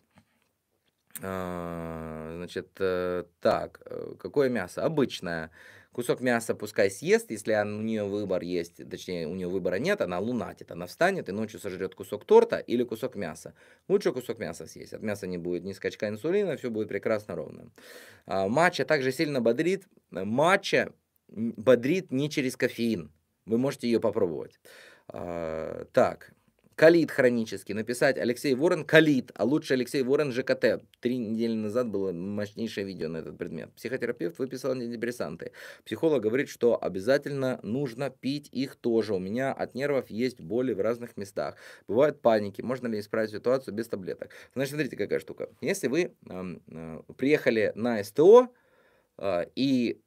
А, значит, э, так. Э, какое мясо? Обычное. Кусок мяса пускай съест, если у нее выбор есть, точнее, у нее выбора нет, она лунатит, она встанет и ночью сожрет кусок торта или кусок мяса. Лучше кусок мяса съесть, от мяса не будет ни скачка инсулина, все будет прекрасно ровно. А, матча также сильно бодрит, матча бодрит не через кофеин, вы можете ее попробовать. А, так, Калит хронически. Написать Алексей Ворон Калит, а лучше Алексей Ворон ЖКТ. Три недели назад было мощнейшее видео на этот предмет. Психотерапевт выписал антидепрессанты. Психолог говорит, что обязательно нужно пить их тоже. У меня от нервов есть боли в разных местах. Бывают паники. Можно ли исправить ситуацию без таблеток? Значит, смотрите, какая штука. Если вы э, э, приехали на СТО а, э, и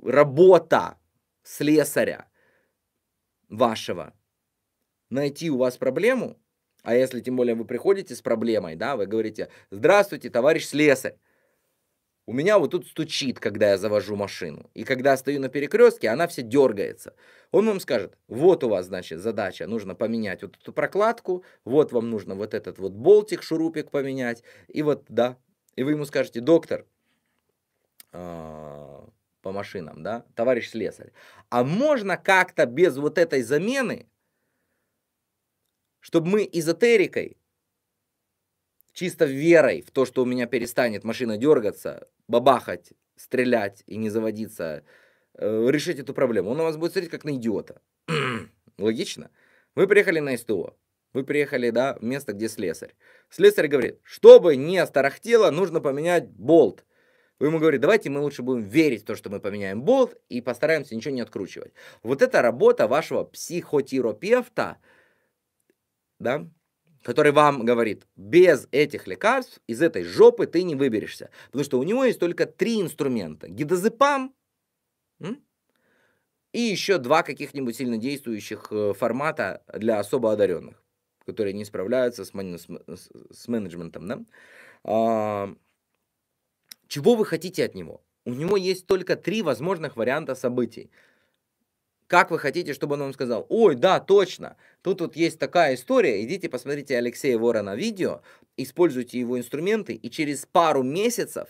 работа слесаря вашего найти у вас проблему, а если тем более вы приходите с проблемой, да, вы говорите, здравствуйте, товарищ слесарь, у меня вот тут стучит, когда я завожу машину. И когда стою на перекрестке, она вся дергается. Он вам скажет, вот у вас, значит, задача, нужно поменять вот эту прокладку, вот вам нужно вот этот вот болтик, шурупик поменять. И вот, да. И вы ему скажете, доктор, а, по машинам, да, товарищ слесарь, а можно как-то без вот этой замены чтобы мы эзотерикой, чисто верой в то, что у меня перестанет машина дергаться, бабахать, стрелять и не заводиться, э, решить эту проблему. Он на вас будет смотреть как на идиота. Логично? Вы приехали на СТО. Вы приехали, да, в место, где слесарь. Слесарь говорит, чтобы не старахтело, нужно поменять болт. Вы ему говорите, давайте мы лучше будем верить в то, что мы поменяем болт и постараемся ничего не откручивать. Вот эта работа вашего психотерапевта – да, который вам говорит, без этих лекарств из этой жопы ты не выберешься. Потому что у него есть только три инструмента. Гидозепам и еще два каких-нибудь сильно действующих э, формата для особо одаренных, которые не справляются с, ман- с, с менеджментом. Да? А, чего вы хотите от него? У него есть только три возможных варианта событий. Как вы хотите, чтобы он вам сказал, ой, да, точно, тут вот есть такая история, идите посмотрите Алексея Ворона видео, используйте его инструменты, и через пару месяцев,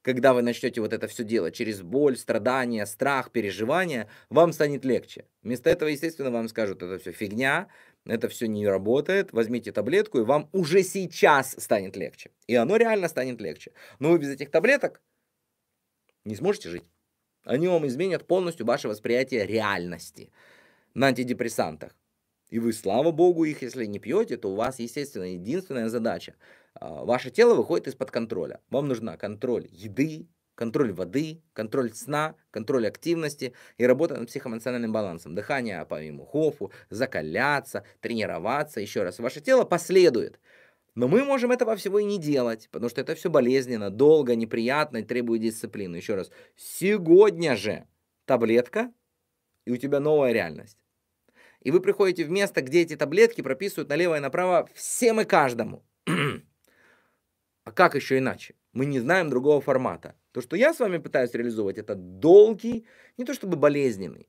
когда вы начнете вот это все делать, через боль, страдания, страх, переживания, вам станет легче. Вместо этого, естественно, вам скажут, это все фигня, это все не работает, возьмите таблетку, и вам уже сейчас станет легче. И оно реально станет легче. Но вы без этих таблеток не сможете жить. Они вам изменят полностью ваше восприятие реальности на антидепрессантах. И вы, слава богу, их если не пьете, то у вас, естественно, единственная задача. А, ваше тело выходит из-под контроля. Вам нужна контроль еды, контроль воды, контроль сна, контроль активности и работа над психоэмоциональным балансом. Дыхание помимо Хофу, закаляться, тренироваться еще раз. Ваше тело последует. Но мы можем этого всего и не делать, потому что это все болезненно, долго, неприятно, требует дисциплины. Еще раз, сегодня же таблетка, и у тебя новая реальность. И вы приходите в место, где эти таблетки прописывают налево и направо всем и каждому. а как еще иначе? Мы не знаем другого формата. То, что я с вами пытаюсь реализовывать, это долгий, не то чтобы болезненный,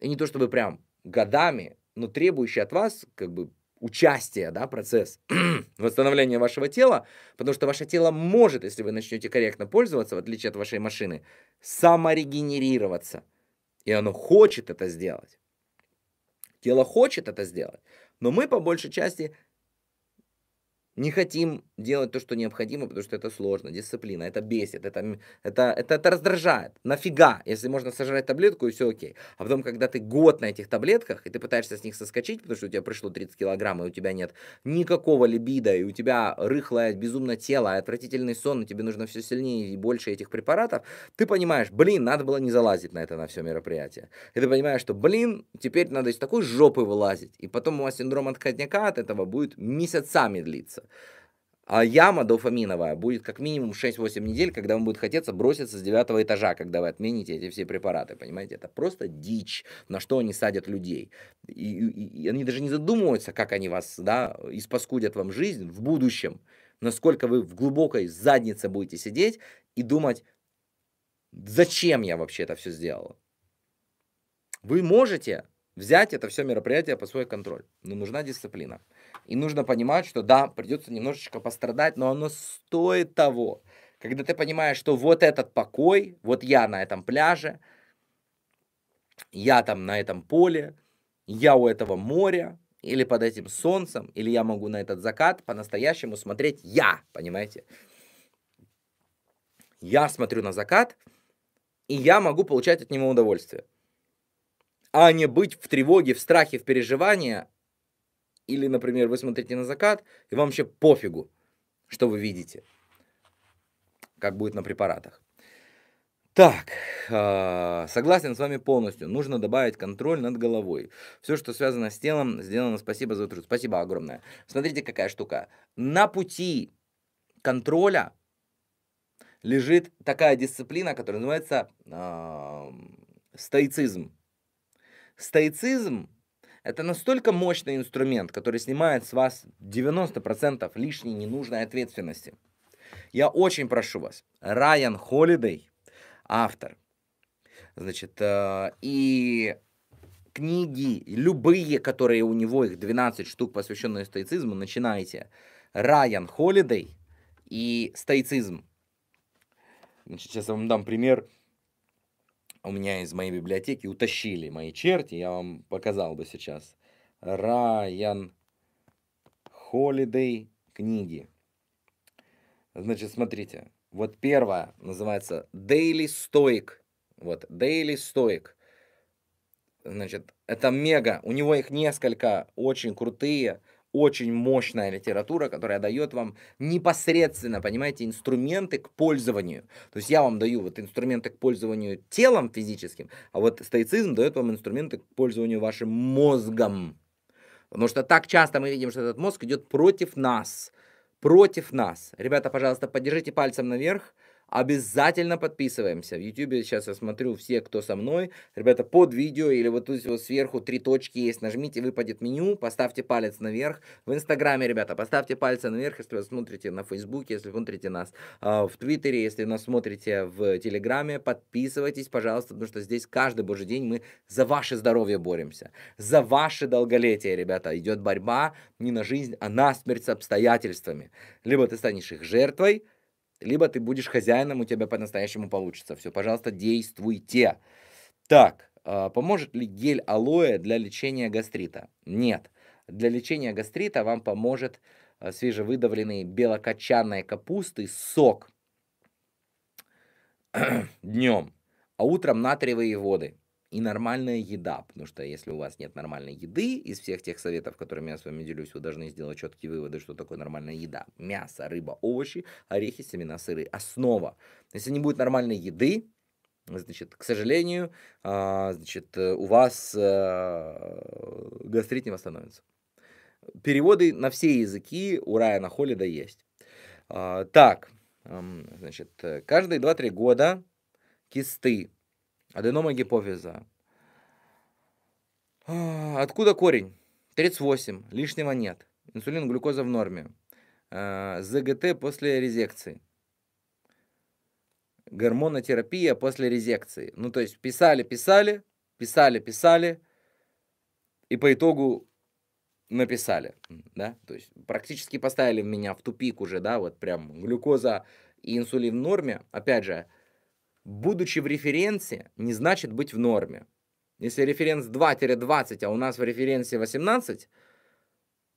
и не то чтобы прям годами, но требующий от вас как бы участие, да, процесс восстановления вашего тела, потому что ваше тело может, если вы начнете корректно пользоваться, в отличие от вашей машины, саморегенерироваться. И оно хочет это сделать. Тело хочет это сделать, но мы по большей части не хотим делать то, что необходимо, потому что это сложно, дисциплина, это бесит, это, это, это, это раздражает. Нафига, если можно сожрать таблетку и все окей. А потом, когда ты год на этих таблетках, и ты пытаешься с них соскочить, потому что у тебя пришло 30 килограмм, и у тебя нет никакого либида, и у тебя рыхлое, безумно тело, и отвратительный сон, и тебе нужно все сильнее и больше этих препаратов, ты понимаешь, блин, надо было не залазить на это, на все мероприятие. И ты понимаешь, что, блин, теперь надо из такой жопы вылазить. И потом у вас синдром отходняка от этого будет месяцами длиться. А яма дофаминовая будет как минимум 6-8 недель, когда вам будет хотеться броситься с девятого этажа, когда вы отмените эти все препараты, понимаете? Это просто дичь, на что они садят людей. И, и, и они даже не задумываются, как они вас, да, испаскудят вам жизнь в будущем. Насколько вы в глубокой заднице будете сидеть и думать, зачем я вообще это все сделал? Вы можете взять это все мероприятие под свой контроль, но нужна дисциплина. И нужно понимать, что да, придется немножечко пострадать, но оно стоит того. Когда ты понимаешь, что вот этот покой, вот я на этом пляже, я там на этом поле, я у этого моря, или под этим солнцем, или я могу на этот закат по-настоящему смотреть я, понимаете? Я смотрю на закат, и я могу получать от него удовольствие. А не быть в тревоге, в страхе, в переживании или, например, вы смотрите на закат, и вам вообще пофигу, что вы видите, как будет на препаратах. Так, э, согласен с вами полностью. Нужно добавить контроль над головой. Все, что связано с телом, сделано. Спасибо за труд. Спасибо огромное. Смотрите, какая штука. На пути контроля лежит такая дисциплина, которая называется э, стоицизм. Стоицизм это настолько мощный инструмент, который снимает с вас 90% лишней ненужной ответственности. Я очень прошу вас, Райан Холидей, автор, значит, э, и книги, любые, которые у него, их 12 штук, посвященные стоицизму, начинайте. Райан Холидей и стоицизм. Значит, сейчас я вам дам пример у меня из моей библиотеки утащили мои черти, я вам показал бы сейчас. Райан Холидей книги. Значит, смотрите. Вот первое называется Daily Stoic. Вот, Daily Stoic. Значит, это мега. У него их несколько очень крутые очень мощная литература, которая дает вам непосредственно, понимаете, инструменты к пользованию. То есть я вам даю вот инструменты к пользованию телом физическим, а вот стоицизм дает вам инструменты к пользованию вашим мозгом. Потому что так часто мы видим, что этот мозг идет против нас. Против нас. Ребята, пожалуйста, поддержите пальцем наверх. Обязательно подписываемся. В YouTube сейчас я смотрю все, кто со мной. Ребята, под видео или вот тут вот сверху три точки есть. Нажмите, выпадет меню, поставьте палец наверх. В Инстаграме, ребята, поставьте палец наверх, если вы смотрите на Фейсбуке, если вы смотрите нас э, в Твиттере, если нас смотрите в Телеграме. Подписывайтесь, пожалуйста, потому что здесь каждый божий день мы за ваше здоровье боремся. За ваше долголетие, ребята. Идет борьба не на жизнь, а на смерть с обстоятельствами. Либо ты станешь их жертвой, либо ты будешь хозяином, у тебя по-настоящему получится. Все, пожалуйста, действуйте. Так, а, поможет ли гель алоэ для лечения гастрита? Нет. Для лечения гастрита вам поможет а, свежевыдавленный белокочанной капусты сок днем, а утром натриевые воды и нормальная еда, потому что если у вас нет нормальной еды, из всех тех советов, которыми я с вами делюсь, вы должны сделать четкие выводы, что такое нормальная еда. Мясо, рыба, овощи, орехи, семена, сыры. Основа. Если не будет нормальной еды, значит, к сожалению, а, значит, э, у вас э, гастрит не восстановится. Переводы на все языки у Райана Холлида есть. А, так, значит, э, каждые 2-3 года кисты Аденома гипофиза. А, откуда корень? 38. Лишнего нет. Инсулин, глюкоза в норме. А, ЗГТ после резекции. Гормонотерапия после резекции. Ну, то есть писали, писали, писали, писали, и по итогу написали, да, то есть практически поставили меня в тупик уже, да, вот прям глюкоза и инсулин в норме, опять же, будучи в референсе, не значит быть в норме. Если референс 2-20, а у нас в референсе 18,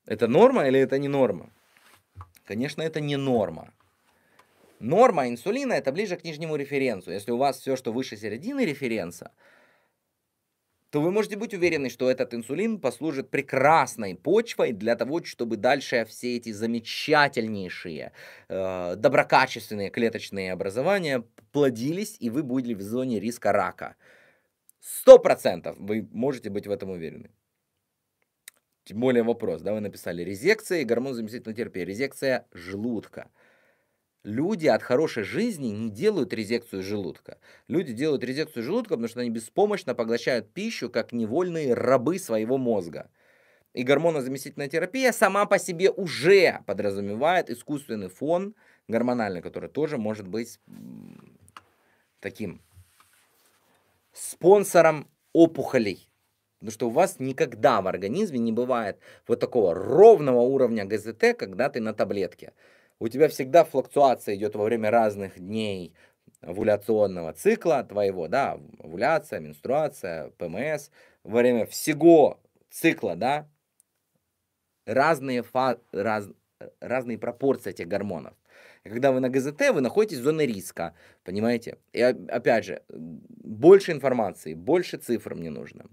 это норма или это не норма? Конечно, это не норма. Норма инсулина это ближе к нижнему референсу. Если у вас все, что выше середины референса, то вы можете быть уверены, что этот инсулин послужит прекрасной почвой для того, чтобы дальше все эти замечательнейшие э, доброкачественные клеточные образования плодились, и вы будете в зоне риска рака. Сто процентов вы можете быть в этом уверены. Тем более вопрос, да, вы написали резекция и гормон заместительной терапии, резекция желудка. Люди от хорошей жизни не делают резекцию желудка. Люди делают резекцию желудка, потому что они беспомощно поглощают пищу, как невольные рабы своего мозга. И гормонозаместительная терапия сама по себе уже подразумевает искусственный фон гормональный, который тоже может быть таким спонсором опухолей. Потому что у вас никогда в организме не бывает вот такого ровного уровня ГЗТ, когда ты на таблетке. У тебя всегда флуктуация идет во время разных дней овуляционного цикла твоего, да, овуляция, менструация, ПМС, во время всего цикла, да, разные, фа- раз- разные пропорции этих гормонов когда вы на ГЗТ, вы находитесь в зоне риска, понимаете? И опять же, больше информации, больше цифр мне нужно.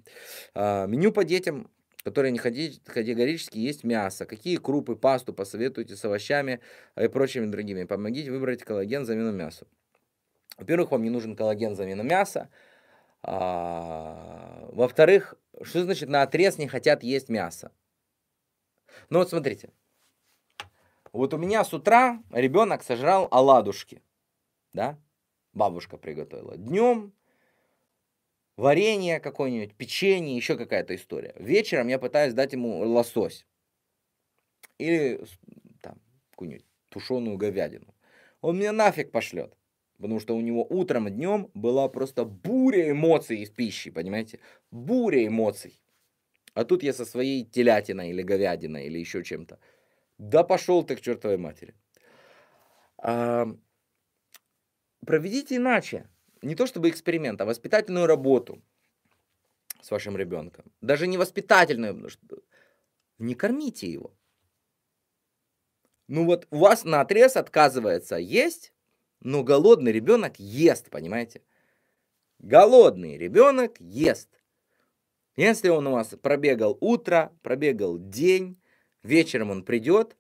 А, меню по детям которые не хотят категорически есть мясо. Какие крупы, пасту посоветуете с овощами а и прочими другими? Помогите выбрать коллаген замену мясу. Во-первых, вам не нужен коллаген замена мяса. Во-вторых, что значит на отрез не хотят есть мясо? Ну вот смотрите, вот у меня с утра ребенок сожрал оладушки, да, бабушка приготовила. Днем варенье какое-нибудь, печенье, еще какая-то история. Вечером я пытаюсь дать ему лосось или там какую-нибудь тушеную говядину. Он мне нафиг пошлет. Потому что у него утром и днем была просто буря эмоций из пищи, понимаете? Буря эмоций. А тут я со своей телятиной или говядиной или еще чем-то. Да пошел ты к чертовой матери. А, проведите иначе. Не то чтобы эксперимент, а воспитательную работу с вашим ребенком. Даже не воспитательную. Не кормите его. Ну вот у вас на отрез отказывается есть, но голодный ребенок ест, понимаете? Голодный ребенок ест. Если он у вас пробегал утро, пробегал день, Вечером он придет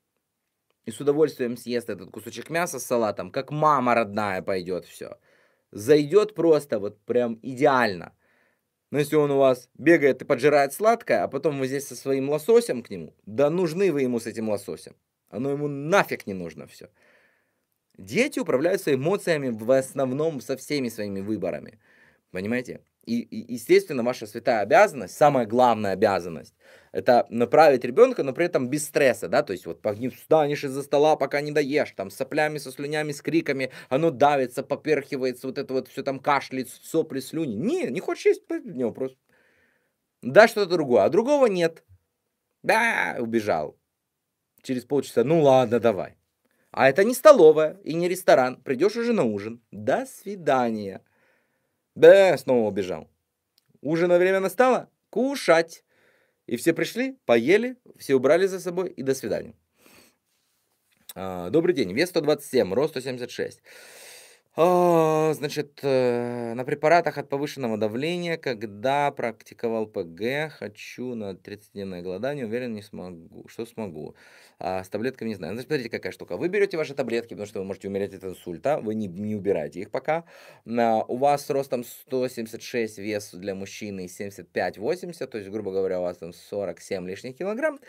и с удовольствием съест этот кусочек мяса с салатом, как мама родная пойдет все. Зайдет просто вот прям идеально. Но если он у вас бегает и поджирает сладкое, а потом вы здесь со своим лососем к нему, да нужны вы ему с этим лососем. Оно ему нафиг не нужно все. Дети управляются эмоциями в основном со всеми своими выборами. Понимаете? и, и, естественно, ваша святая обязанность, самая главная обязанность, это направить ребенка, но при этом без стресса, да, то есть вот встанешь из-за стола, пока не доешь, там соплями, со слюнями, с криками, оно давится, поперхивается, вот это вот все там кашляет, сопли, слюни. Не, не хочешь есть, не просто Да, что-то другое, а другого нет. Да, убежал. Через полчаса, ну ладно, давай. А это не столовая и не ресторан. Придешь уже на ужин. До свидания. Да, снова убежал. Ужина время настало? Кушать. И все пришли, поели, все убрали за собой и до свидания. А, добрый день. Вес 127, рост 176. А, значит, э, на препаратах от повышенного давления, когда практиковал ПГ, хочу на 30-дневное голодание, уверен, не смогу, что смогу. А с таблетками не знаю. Значит, ну, смотрите, какая штука. Вы берете ваши таблетки, потому что вы можете умереть от инсульта, вы не, не убираете их пока. А, у вас с ростом 176 вес для мужчины и 75-80, то есть, грубо говоря, у вас там 47 лишних килограмм.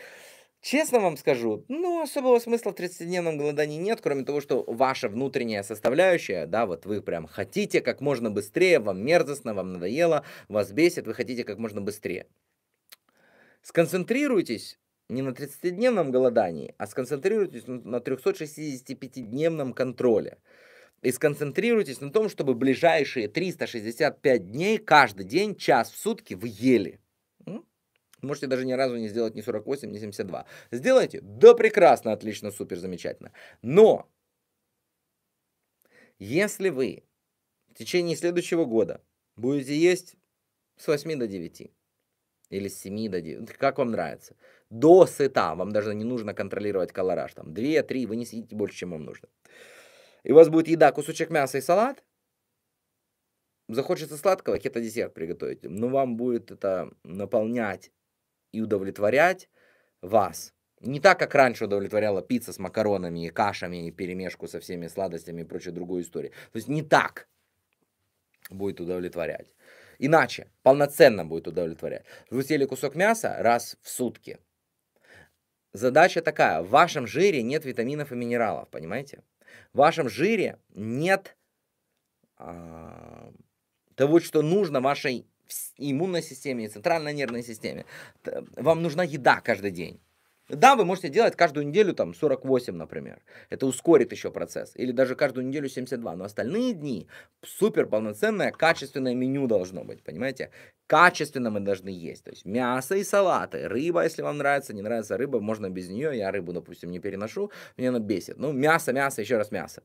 Честно вам скажу, ну, особого смысла в 30-дневном голодании нет, кроме того, что ваша внутренняя составляющая, да, вот вы прям хотите как можно быстрее, вам мерзостно, вам надоело, вас бесит, вы хотите как можно быстрее. Сконцентрируйтесь не на 30-дневном голодании, а сконцентрируйтесь на 365-дневном контроле. И сконцентрируйтесь на том, чтобы ближайшие 365 дней, каждый день, час в сутки вы ели можете даже ни разу не сделать ни 48, ни 72. Сделайте? Да прекрасно, отлично, супер, замечательно. Но если вы в течение следующего года будете есть с 8 до 9, или с 7 до 9, как вам нравится. До сыта, вам даже не нужно контролировать колораж, там 2-3, вы не съедите больше, чем вам нужно. И у вас будет еда, кусочек мяса и салат. Захочется сладкого, кето-десерт приготовить Но вам будет это наполнять и удовлетворять вас. Не так, как раньше удовлетворяла пицца с макаронами и кашами и перемешку со всеми сладостями и прочей другой историей. То есть не так будет удовлетворять. Иначе, полноценно будет удовлетворять. Вы съели кусок мяса раз в сутки. Задача такая, в вашем жире нет витаминов и минералов, понимаете? В вашем жире нет а, того, что нужно вашей иммунной системе, и центральной нервной системе. Вам нужна еда каждый день. Да, вы можете делать каждую неделю там 48, например. Это ускорит еще процесс. Или даже каждую неделю 72. Но остальные дни супер полноценное, качественное меню должно быть, понимаете? Качественно мы должны есть. То есть мясо и салаты, рыба, если вам нравится, не нравится рыба, можно без нее. Я рыбу, допустим, не переношу, мне она бесит. Ну, мясо, мясо, еще раз мясо.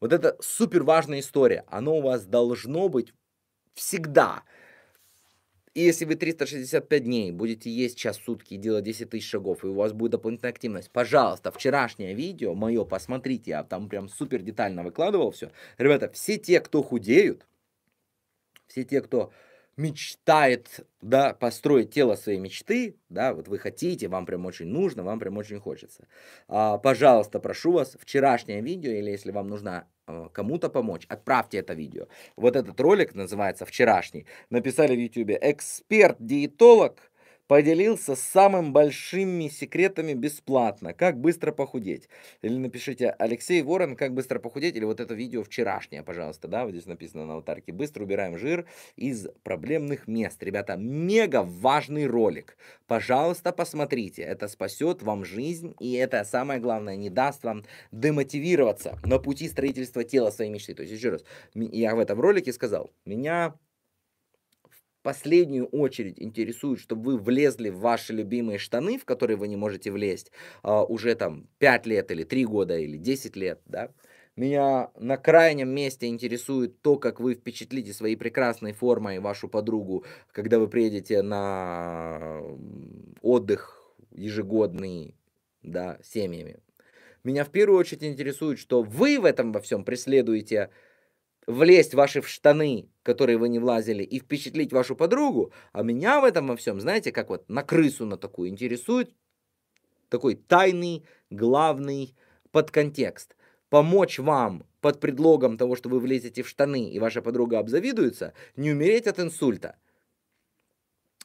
Вот это супер важная история. Оно у вас должно быть Всегда. И если вы 365 дней будете есть час в сутки и делать 10 тысяч шагов, и у вас будет дополнительная активность, пожалуйста, вчерашнее видео мое посмотрите, я там прям супер детально выкладывал все. Ребята, все те, кто худеют, все те, кто мечтает, да, построить тело своей мечты, да, вот вы хотите, вам прям очень нужно, вам прям очень хочется. А, пожалуйста, прошу вас, вчерашнее видео, или если вам нужно а, кому-то помочь, отправьте это видео. Вот этот ролик называется «Вчерашний». Написали в YouTube «Эксперт-диетолог», поделился самым большими секретами бесплатно, как быстро похудеть. Или напишите, Алексей Ворон, как быстро похудеть, или вот это видео вчерашнее, пожалуйста, да, вот здесь написано на аватарке. Быстро убираем жир из проблемных мест. Ребята, мега важный ролик. Пожалуйста, посмотрите, это спасет вам жизнь, и это самое главное, не даст вам демотивироваться на пути строительства тела своей мечты. То есть, еще раз, я в этом ролике сказал, меня последнюю очередь интересует, чтобы вы влезли в ваши любимые штаны, в которые вы не можете влезть э, уже там 5 лет или 3 года или 10 лет, да, меня на крайнем месте интересует то, как вы впечатлите своей прекрасной формой вашу подругу, когда вы приедете на отдых ежегодный, да, семьями. Меня в первую очередь интересует, что вы в этом во всем преследуете влезть ваши в штаны, которые вы не влазили, и впечатлить вашу подругу, а меня в этом во всем, знаете, как вот на крысу на такую интересует такой тайный, главный подконтекст. Помочь вам под предлогом того, что вы влезете в штаны, и ваша подруга обзавидуется, не умереть от инсульта,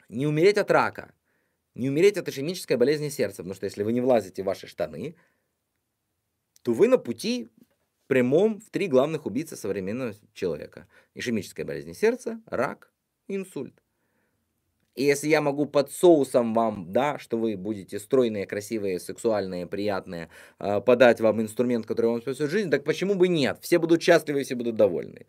не умереть от рака, не умереть от ишемической болезни сердца, потому что если вы не влазите в ваши штаны, то вы на пути прямом в три главных убийцы современного человека. Ишемическая болезнь сердца, рак, инсульт. И если я могу под соусом вам, да, что вы будете стройные, красивые, сексуальные, приятные, э, подать вам инструмент, который вам спасет жизнь, так почему бы нет? Все будут счастливы, все будут довольны.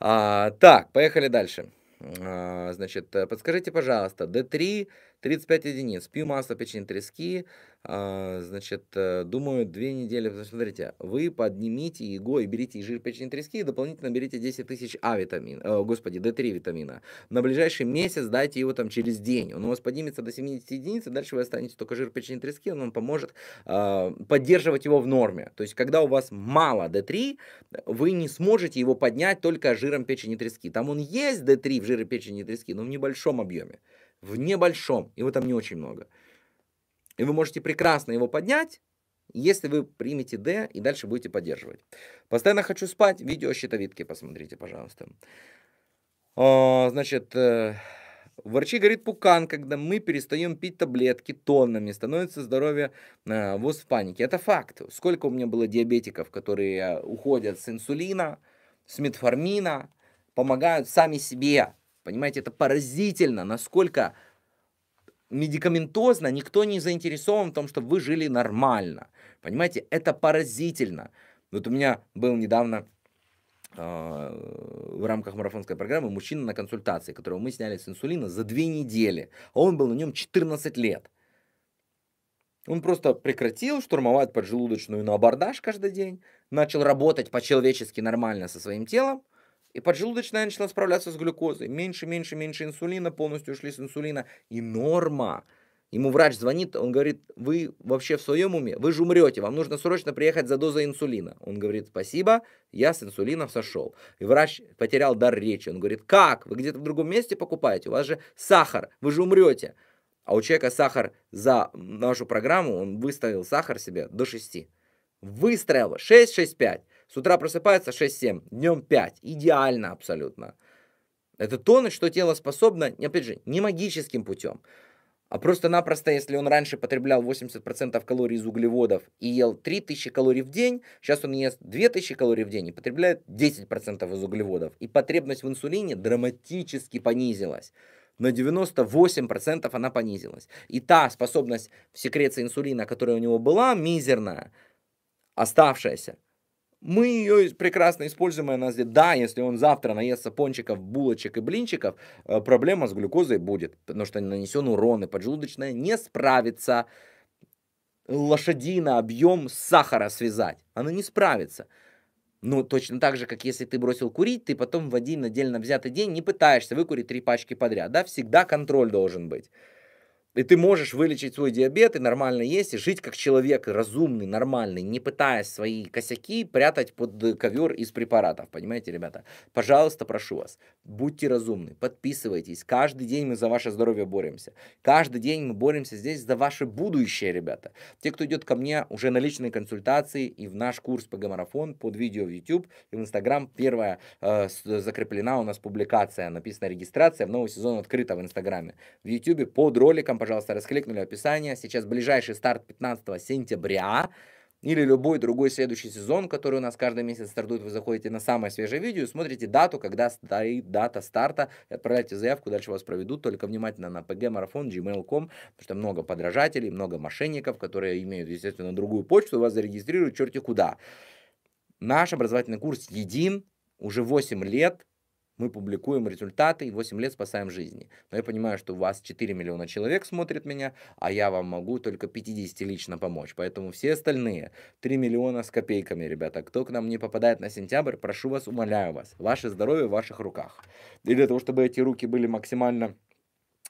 А, так, поехали дальше. А, значит, э, подскажите, пожалуйста, D3 35 единиц. Пью масло печени трески. А, значит, э, думаю, две недели. Значит, смотрите, вы поднимите его и берите жир печени трески, и дополнительно берите 10 тысяч А витамин, э, господи, D3 витамина. На ближайший месяц дайте его там через день. Он у вас поднимется до 70 единиц, и дальше вы останете только жир печени трески, он вам поможет э, поддерживать его в норме. То есть, когда у вас мало D3, вы не сможете его поднять только жиром печени трески. Там он есть D3 в жире печени трески, но в небольшом объеме в небольшом, его там не очень много. И вы можете прекрасно его поднять, если вы примете D и дальше будете поддерживать. Постоянно хочу спать. Видео щитовидки посмотрите, пожалуйста. О, а, значит, э, врачи говорит Пукан, когда мы перестаем пить таблетки тоннами, становится здоровье э, ВОЗ в панике. Это факт. Сколько у меня было диабетиков, которые э, уходят с инсулина, с метформина, помогают сами себе. Понимаете, это поразительно, насколько медикаментозно никто не заинтересован в том, чтобы вы жили нормально. Понимаете, это поразительно. Вот у меня был недавно а, в рамках марафонской программы мужчина на консультации, которого мы сняли с инсулина за две недели, а он был на нем 14 лет. Он просто прекратил штурмовать поджелудочную на абордаж каждый день, начал работать по-человечески нормально со своим телом – и поджелудочная начала справляться с глюкозой. Меньше, меньше, меньше инсулина, полностью ушли с инсулина. И норма. Ему врач звонит, он говорит, вы вообще в своем уме? Вы же умрете, вам нужно срочно приехать за дозой инсулина. Он говорит, спасибо, я с инсулина сошел. И врач потерял дар речи. Он говорит, как? Вы где-то в другом месте покупаете? У вас же сахар, вы же умрете. А у человека сахар за нашу программу, он выставил сахар себе до 6. Выстроил 6,65. С утра просыпается 6-7, днем 5. Идеально абсолютно. Это то, на что тело способно, опять же, не магическим путем, а просто-напросто, если он раньше потреблял 80% калорий из углеводов и ел 3000 калорий в день, сейчас он ест 2000 калорий в день и потребляет 10% из углеводов. И потребность в инсулине драматически понизилась. На 98% она понизилась. И та способность в секреции инсулина, которая у него была, мизерная, оставшаяся, мы ее прекрасно используем, и она здесь. Да, если он завтра наестся пончиков, булочек и блинчиков, э, проблема с глюкозой будет, потому что нанесен урон, и поджелудочная не справится лошадина объем сахара связать. Она не справится. Ну, точно так же, как если ты бросил курить, ты потом в один отдельно взятый день не пытаешься выкурить три пачки подряд. Да, всегда контроль должен быть. И ты можешь вылечить свой диабет и нормально есть, и жить как человек разумный, нормальный, не пытаясь свои косяки прятать под ковер из препаратов. Понимаете, ребята? Пожалуйста, прошу вас, будьте разумны, подписывайтесь. Каждый день мы за ваше здоровье боремся. Каждый день мы боремся здесь за ваше будущее, ребята. Те, кто идет ко мне уже на личные консультации и в наш курс ПГ-марафон под видео в YouTube и в Instagram, первая э, закреплена у нас публикация, написана регистрация в новый сезон открыта в Инстаграме. В YouTube под роликом, пожалуйста, раскликнули описание. Сейчас ближайший старт 15 сентября или любой другой следующий сезон, который у нас каждый месяц стартует, вы заходите на самое свежее видео, смотрите дату, когда стоит дата старта, и отправляйте заявку, дальше вас проведут, только внимательно на pgmarathon, gmail.com, потому что много подражателей, много мошенников, которые имеют, естественно, другую почту, вас зарегистрируют черти куда. Наш образовательный курс един, уже 8 лет, мы публикуем результаты и 8 лет спасаем жизни. Но я понимаю, что у вас 4 миллиона человек смотрят меня, а я вам могу только 50 лично помочь. Поэтому все остальные 3 миллиона с копейками, ребята, кто к нам не попадает на сентябрь, прошу вас, умоляю вас, ваше здоровье в ваших руках. И для того, чтобы эти руки были максимально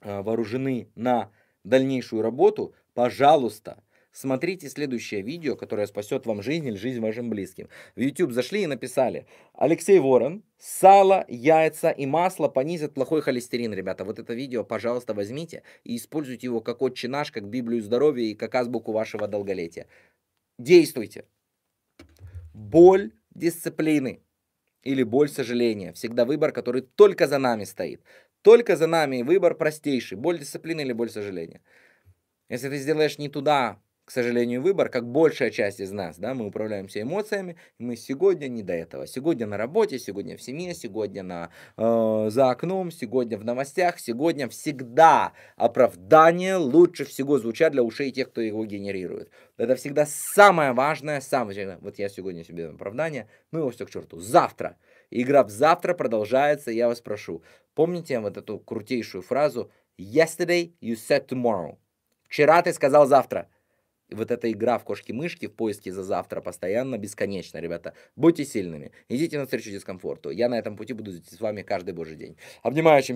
э, вооружены на дальнейшую работу, пожалуйста, Смотрите следующее видео, которое спасет вам жизнь или жизнь вашим близким. В YouTube зашли и написали «Алексей Ворон, сало, яйца и масло понизят плохой холестерин». Ребята, вот это видео, пожалуйста, возьмите и используйте его как отче наш, как Библию здоровья и как азбуку вашего долголетия. Действуйте. Боль дисциплины или боль сожаления. Всегда выбор, который только за нами стоит. Только за нами выбор простейший. Боль дисциплины или боль сожаления. Если ты сделаешь не туда, к сожалению, выбор, как большая часть из нас, да, мы управляемся эмоциями, мы сегодня не до этого, сегодня на работе, сегодня в семье, сегодня на, э, за окном, сегодня в новостях, сегодня всегда оправдание лучше всего звучат для ушей тех, кто его генерирует. Это всегда самое важное, самое, вот я сегодня себе оправдание, ну его все к черту, завтра. Игра в завтра продолжается, я вас прошу. Помните вот эту крутейшую фразу «Yesterday you said tomorrow». Вчера ты сказал завтра вот эта игра в кошки-мышки, в поиске за завтра постоянно, бесконечно, ребята. Будьте сильными, идите навстречу дискомфорту. Я на этом пути буду с вами каждый божий день. Обнимаю очень